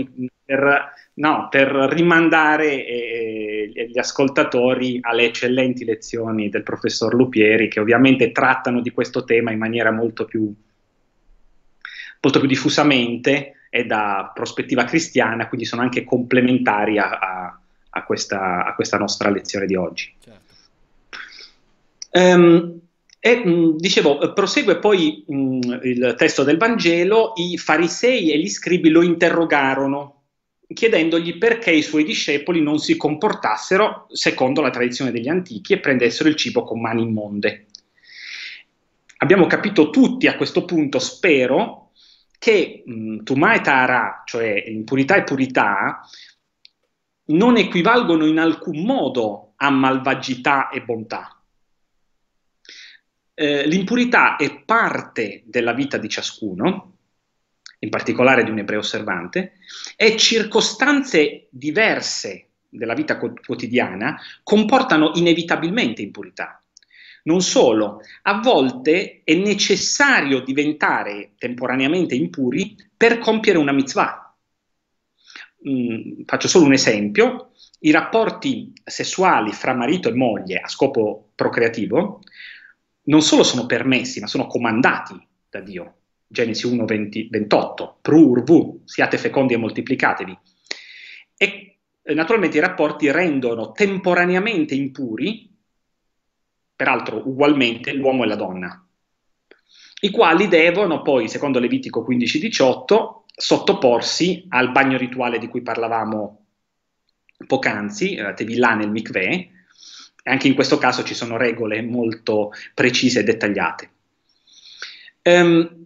per, no, per rimandare eh, gli ascoltatori alle eccellenti lezioni del professor Lupieri, che ovviamente trattano di questo tema in maniera molto più, molto più diffusamente e da prospettiva cristiana, quindi sono anche complementari a, a, a, questa, a questa nostra lezione di oggi. Um, e mm, dicevo, prosegue poi mh, mm, il testo del Vangelo, i farisei e gli scribi lo interrogarono chiedendogli perché i suoi discepoli non si comportassero secondo la tradizione degli antichi e prendessero il cibo con mani immonde. Abbiamo capito tutti a questo punto, spero, che mh, mm, Tumà e Tara, cioè impurità e purità, non equivalgono in alcun modo a malvagità e bontà eh, l'impurità è parte della vita di ciascuno, in particolare di un ebreo osservante, e circostanze diverse della vita quotidiana comportano inevitabilmente impurità. Non solo, a volte è necessario diventare temporaneamente impuri per compiere una mitzvah. Mm, faccio solo un esempio, i rapporti sessuali fra marito e moglie a scopo procreativo non solo sono permessi, ma sono comandati da Dio. Genesi 1, 20, 28, prurvu, siate fecondi e moltiplicatevi. E eh, naturalmente i rapporti rendono temporaneamente impuri, peraltro ugualmente, l'uomo e la donna, i quali devono poi, secondo Levitico 15, 18, sottoporsi al bagno rituale di cui parlavamo poc'anzi, eh, là nel Mikveh, anche in questo caso ci sono regole molto precise e dettagliate. Um,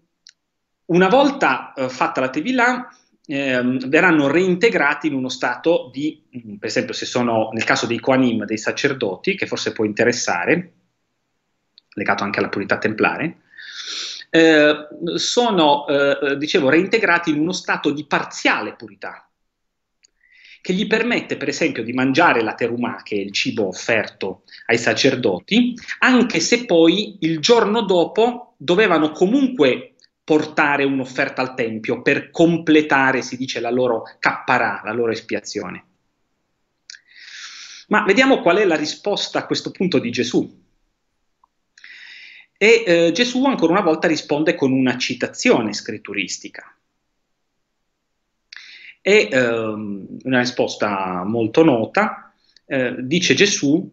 una volta uh, fatta la Tevilà, ehm, verranno reintegrati in uno stato di, mh, mm, per esempio se sono nel caso dei Koanim, dei sacerdoti, che forse può interessare, legato anche alla purità templare, eh, sono, eh, dicevo, reintegrati in uno stato di parziale purità, che gli permette per esempio di mangiare la terumà, che è il cibo offerto ai sacerdoti, anche se poi il giorno dopo dovevano comunque portare un'offerta al Tempio per completare, si dice, la loro capparà, la loro espiazione. Ma vediamo qual è la risposta a questo punto di Gesù. E eh, Gesù ancora una volta risponde con una citazione scritturistica. E ehm, una risposta molto nota, eh, dice Gesù,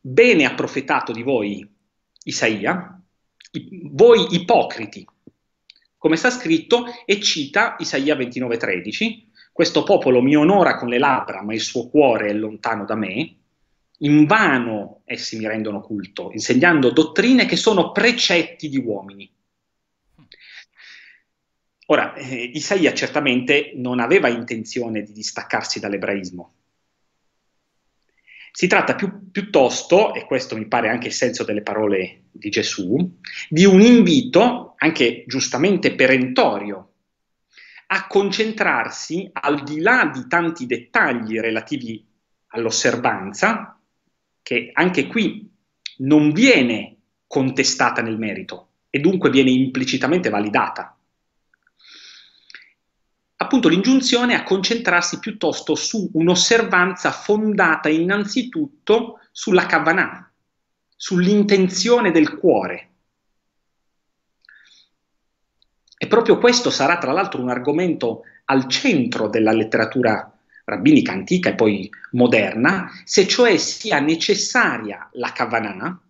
bene ha profetato di voi Isaia, i, voi ipocriti, come sta scritto, e cita Isaia 29,13, questo popolo mi onora con le labbra, ma il suo cuore è lontano da me, in vano essi mi rendono culto, insegnando dottrine che sono precetti di uomini. Ora, eh, Isaia certamente non aveva intenzione di distaccarsi dall'ebraismo. Si tratta più, piuttosto, e questo mi pare anche il senso delle parole di Gesù, di un invito, anche giustamente perentorio, a concentrarsi al di là di tanti dettagli relativi all'osservanza, che anche qui non viene contestata nel merito e dunque viene implicitamente validata appunto l'ingiunzione a concentrarsi piuttosto su un'osservanza fondata innanzitutto sulla kavanah, sull'intenzione del cuore. E proprio questo sarà tra l'altro un argomento al centro della letteratura rabbinica antica e poi moderna, se cioè sia necessaria la kavanah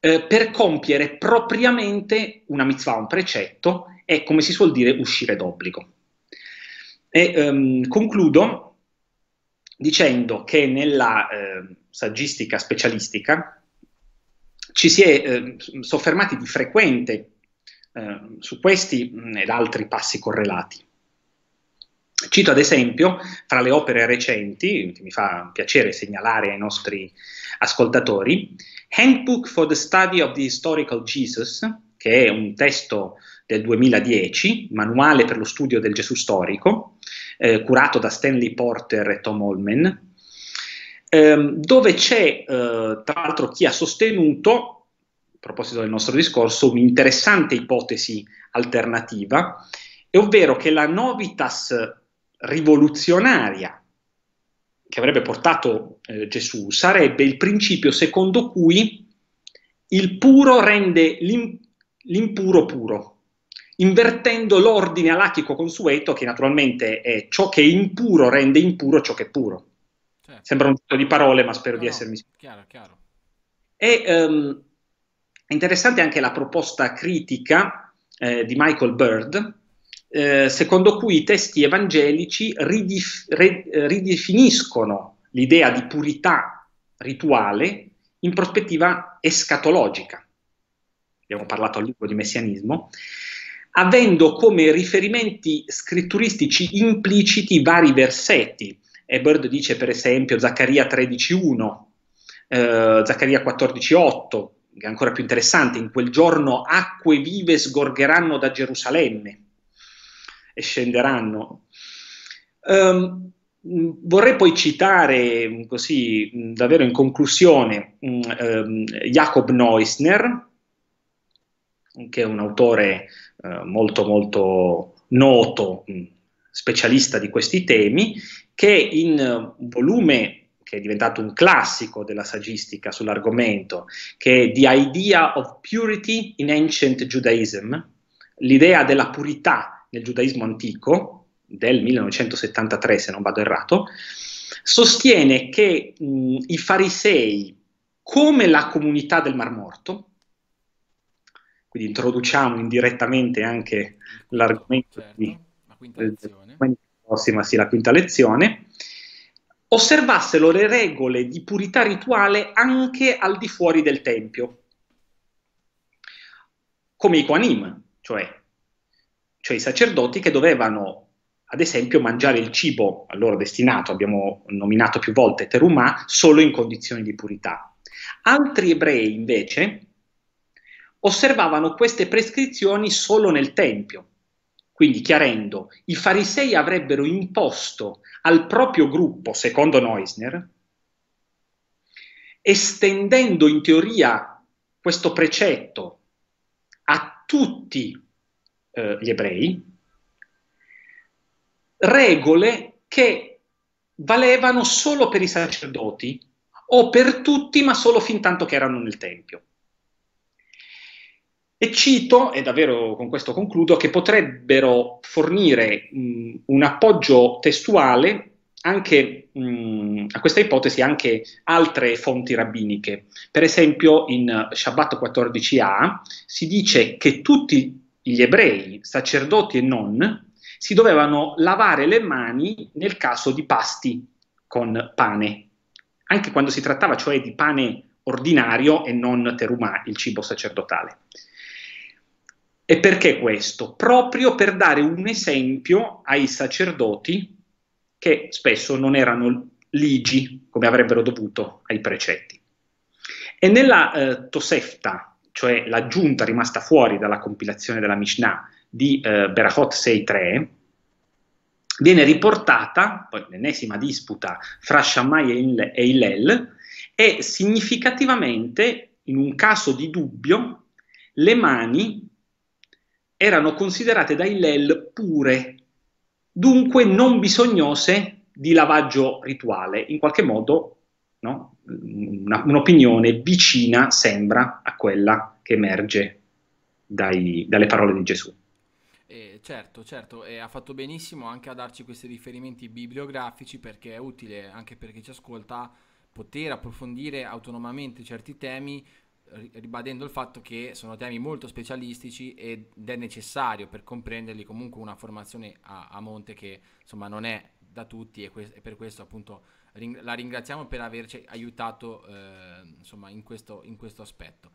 eh, per compiere propriamente una mitzvah, un precetto, è, come si suol dire, uscire d'obbligo. E um, concludo dicendo che nella eh, saggistica specialistica ci si è eh, soffermati di frequente eh, su questi mh, ed altri passi correlati. Cito ad esempio, fra le opere recenti, che mi fa piacere segnalare ai nostri ascoltatori, Handbook for the Study of the Historical Jesus, che è un testo del 2010, Manuale per lo studio del Gesù storico, eh, curato da Stanley Porter e Tom Holman, ehm, dove c'è eh, tra l'altro chi ha sostenuto a proposito del nostro discorso, un'interessante ipotesi alternativa, ovvero che la novitas rivoluzionaria che avrebbe portato eh, Gesù sarebbe il principio secondo cui il puro rende l'im- l'impuro puro invertendo l'ordine alachico consueto che naturalmente è ciò che è impuro rende impuro ciò che è puro. Certo. Sembra un gioco di parole, ma spero no, di essermi chiaro. chiaro. E um, interessante anche la proposta critica eh, di Michael Bird, eh, secondo cui i testi evangelici ridif- re- eh, ridefiniscono l'idea di purità rituale in prospettiva escatologica. Abbiamo parlato al libro di messianismo avendo come riferimenti scritturistici impliciti vari versetti. E dice per esempio Zaccaria 13.1, eh, Zaccaria 14.8, che è ancora più interessante, in quel giorno acque vive sgorgeranno da Gerusalemme e scenderanno. Um, vorrei poi citare, mm, così mm, davvero in conclusione, um, Jacob Neusner, che è un autore eh, molto molto noto, mm, specialista di questi temi, che in eh, un volume che è diventato un classico della saggistica sull'argomento, che è The Idea of Purity in Ancient Judaism, l'idea della purità nel giudaismo antico, del 1973 se non vado errato, sostiene che mh, mm, i farisei, come la comunità del Mar Morto, quindi introduciamo indirettamente anche l'argomento certo, di, la quinta lezione. Eh, prossima, sì, la quinta lezione, osservassero le regole di purità rituale anche al di fuori del Tempio, come i Quanim, cioè, cioè i sacerdoti che dovevano ad esempio mangiare il cibo a loro destinato, abbiamo nominato più volte Terumah, solo in condizioni di purità. Altri ebrei invece osservavano queste prescrizioni solo nel Tempio. Quindi, chiarendo, i farisei avrebbero imposto al proprio gruppo, secondo Neusner, estendendo in teoria questo precetto a tutti eh, gli ebrei, regole che valevano solo per i sacerdoti o per tutti, ma solo fin tanto che erano nel Tempio. E cito, e davvero con questo concludo, che potrebbero fornire mh, un appoggio testuale anche, mh, a questa ipotesi anche altre fonti rabbiniche. Per esempio in Shabbat 14a si dice che tutti gli ebrei, sacerdoti e non, si dovevano lavare le mani nel caso di pasti con pane, anche quando si trattava cioè di pane ordinario e non terumà, il cibo sacerdotale. E perché questo? Proprio per dare un esempio ai sacerdoti che spesso non erano ligi come avrebbero dovuto ai precetti. E nella eh, Tosefta, cioè l'aggiunta rimasta fuori dalla compilazione della Mishnah di eh, Berachot 6.3, viene riportata, poi l'ennesima disputa fra Shammai e Hillel, e significativamente, in un caso di dubbio, le mani erano considerate da Hillel pure, dunque non bisognose di lavaggio rituale, in qualche modo no? un'opinione vicina sembra a quella che emerge dai, dalle parole di Gesù. Eh, certo, certo, e ha fatto benissimo anche a darci questi riferimenti bibliografici perché è utile anche per chi ci ascolta poter approfondire autonomamente certi temi ribadendo il fatto che sono temi molto specialistici ed è necessario per comprenderli comunque una formazione a, a monte che insomma non è da tutti e, que- e per questo appunto ring- la ringraziamo per averci aiutato eh, insomma in questo, in questo aspetto.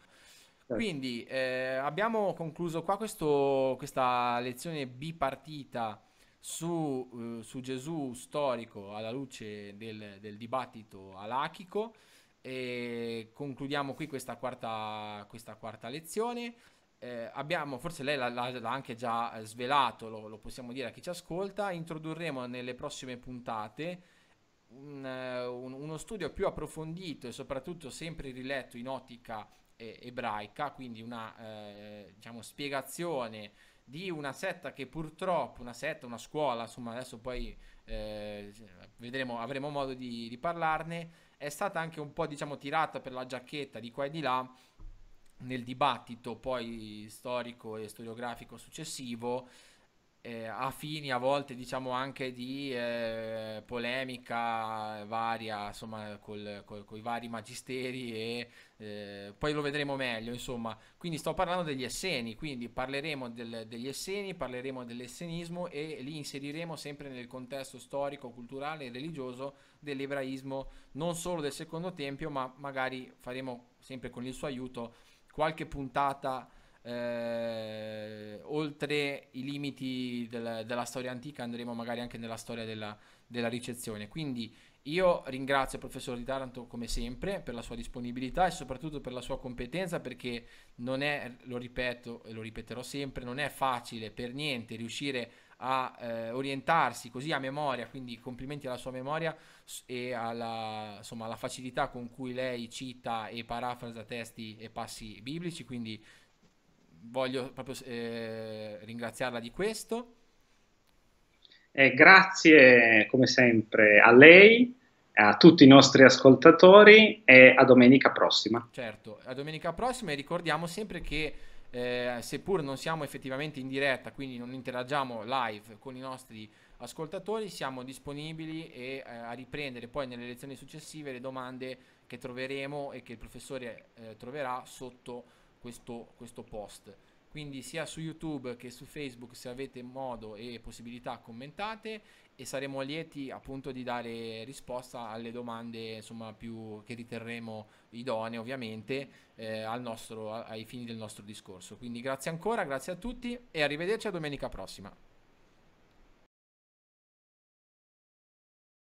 Certo. Quindi eh, abbiamo concluso qua questo, questa lezione bipartita su, eh, su, Gesù storico alla luce del, del dibattito alachico. E concludiamo qui questa quarta, questa quarta lezione. Eh, abbiamo, forse lei l'ha, l'ha anche già svelato, lo, lo, possiamo dire a chi ci ascolta, introdurremo nelle prossime puntate un, eh, un, uno studio più approfondito e soprattutto sempre riletto in ottica eh, ebraica, quindi una eh, diciamo, spiegazione di una setta che purtroppo, una setta, una scuola, insomma adesso poi eh, vedremo, avremo modo di, di parlarne, è stata anche un po' diciamo tirata per la giacchetta di qua e di là nel dibattito poi storico e storiografico successivo eh, a fini a volte diciamo anche di eh, polemica varia insomma col, col, con i vari magisteri e eh, poi lo vedremo meglio insomma quindi sto parlando degli esseni quindi parleremo del, degli esseni parleremo dell'essenismo e li inseriremo sempre nel contesto storico culturale e religioso dell'ebraismo non solo del secondo tempio ma magari faremo sempre con il suo aiuto qualche puntata eh, oltre i limiti del, della storia antica andremo magari anche nella storia della, della ricezione. Quindi io ringrazio il professor Di Taranto come sempre per la sua disponibilità e soprattutto per la sua competenza perché non è, lo ripeto e lo ripeterò sempre, non è facile per niente riuscire a eh, orientarsi così a memoria, quindi complimenti alla sua memoria e alla, insomma, alla facilità con cui lei cita e parafrasa testi e passi biblici, quindi voglio proprio eh, ringraziarla di questo. Eh, grazie come sempre a lei, a tutti i nostri ascoltatori e a domenica prossima. Certo, a domenica prossima e ricordiamo sempre che eh, seppur non siamo effettivamente in diretta, quindi non interagiamo live con i nostri ascoltatori, siamo disponibili e, eh, a riprendere poi nelle lezioni successive le domande che troveremo e che il professore eh, troverà sotto questo, questo post. Quindi sia su YouTube che su Facebook se avete modo e possibilità commentate e saremo lieti appunto di dare risposta alle domande insomma più che riterremo idonee ovviamente eh, nostro, ai fini del nostro discorso. Quindi grazie ancora, grazie a tutti e arrivederci a domenica prossima.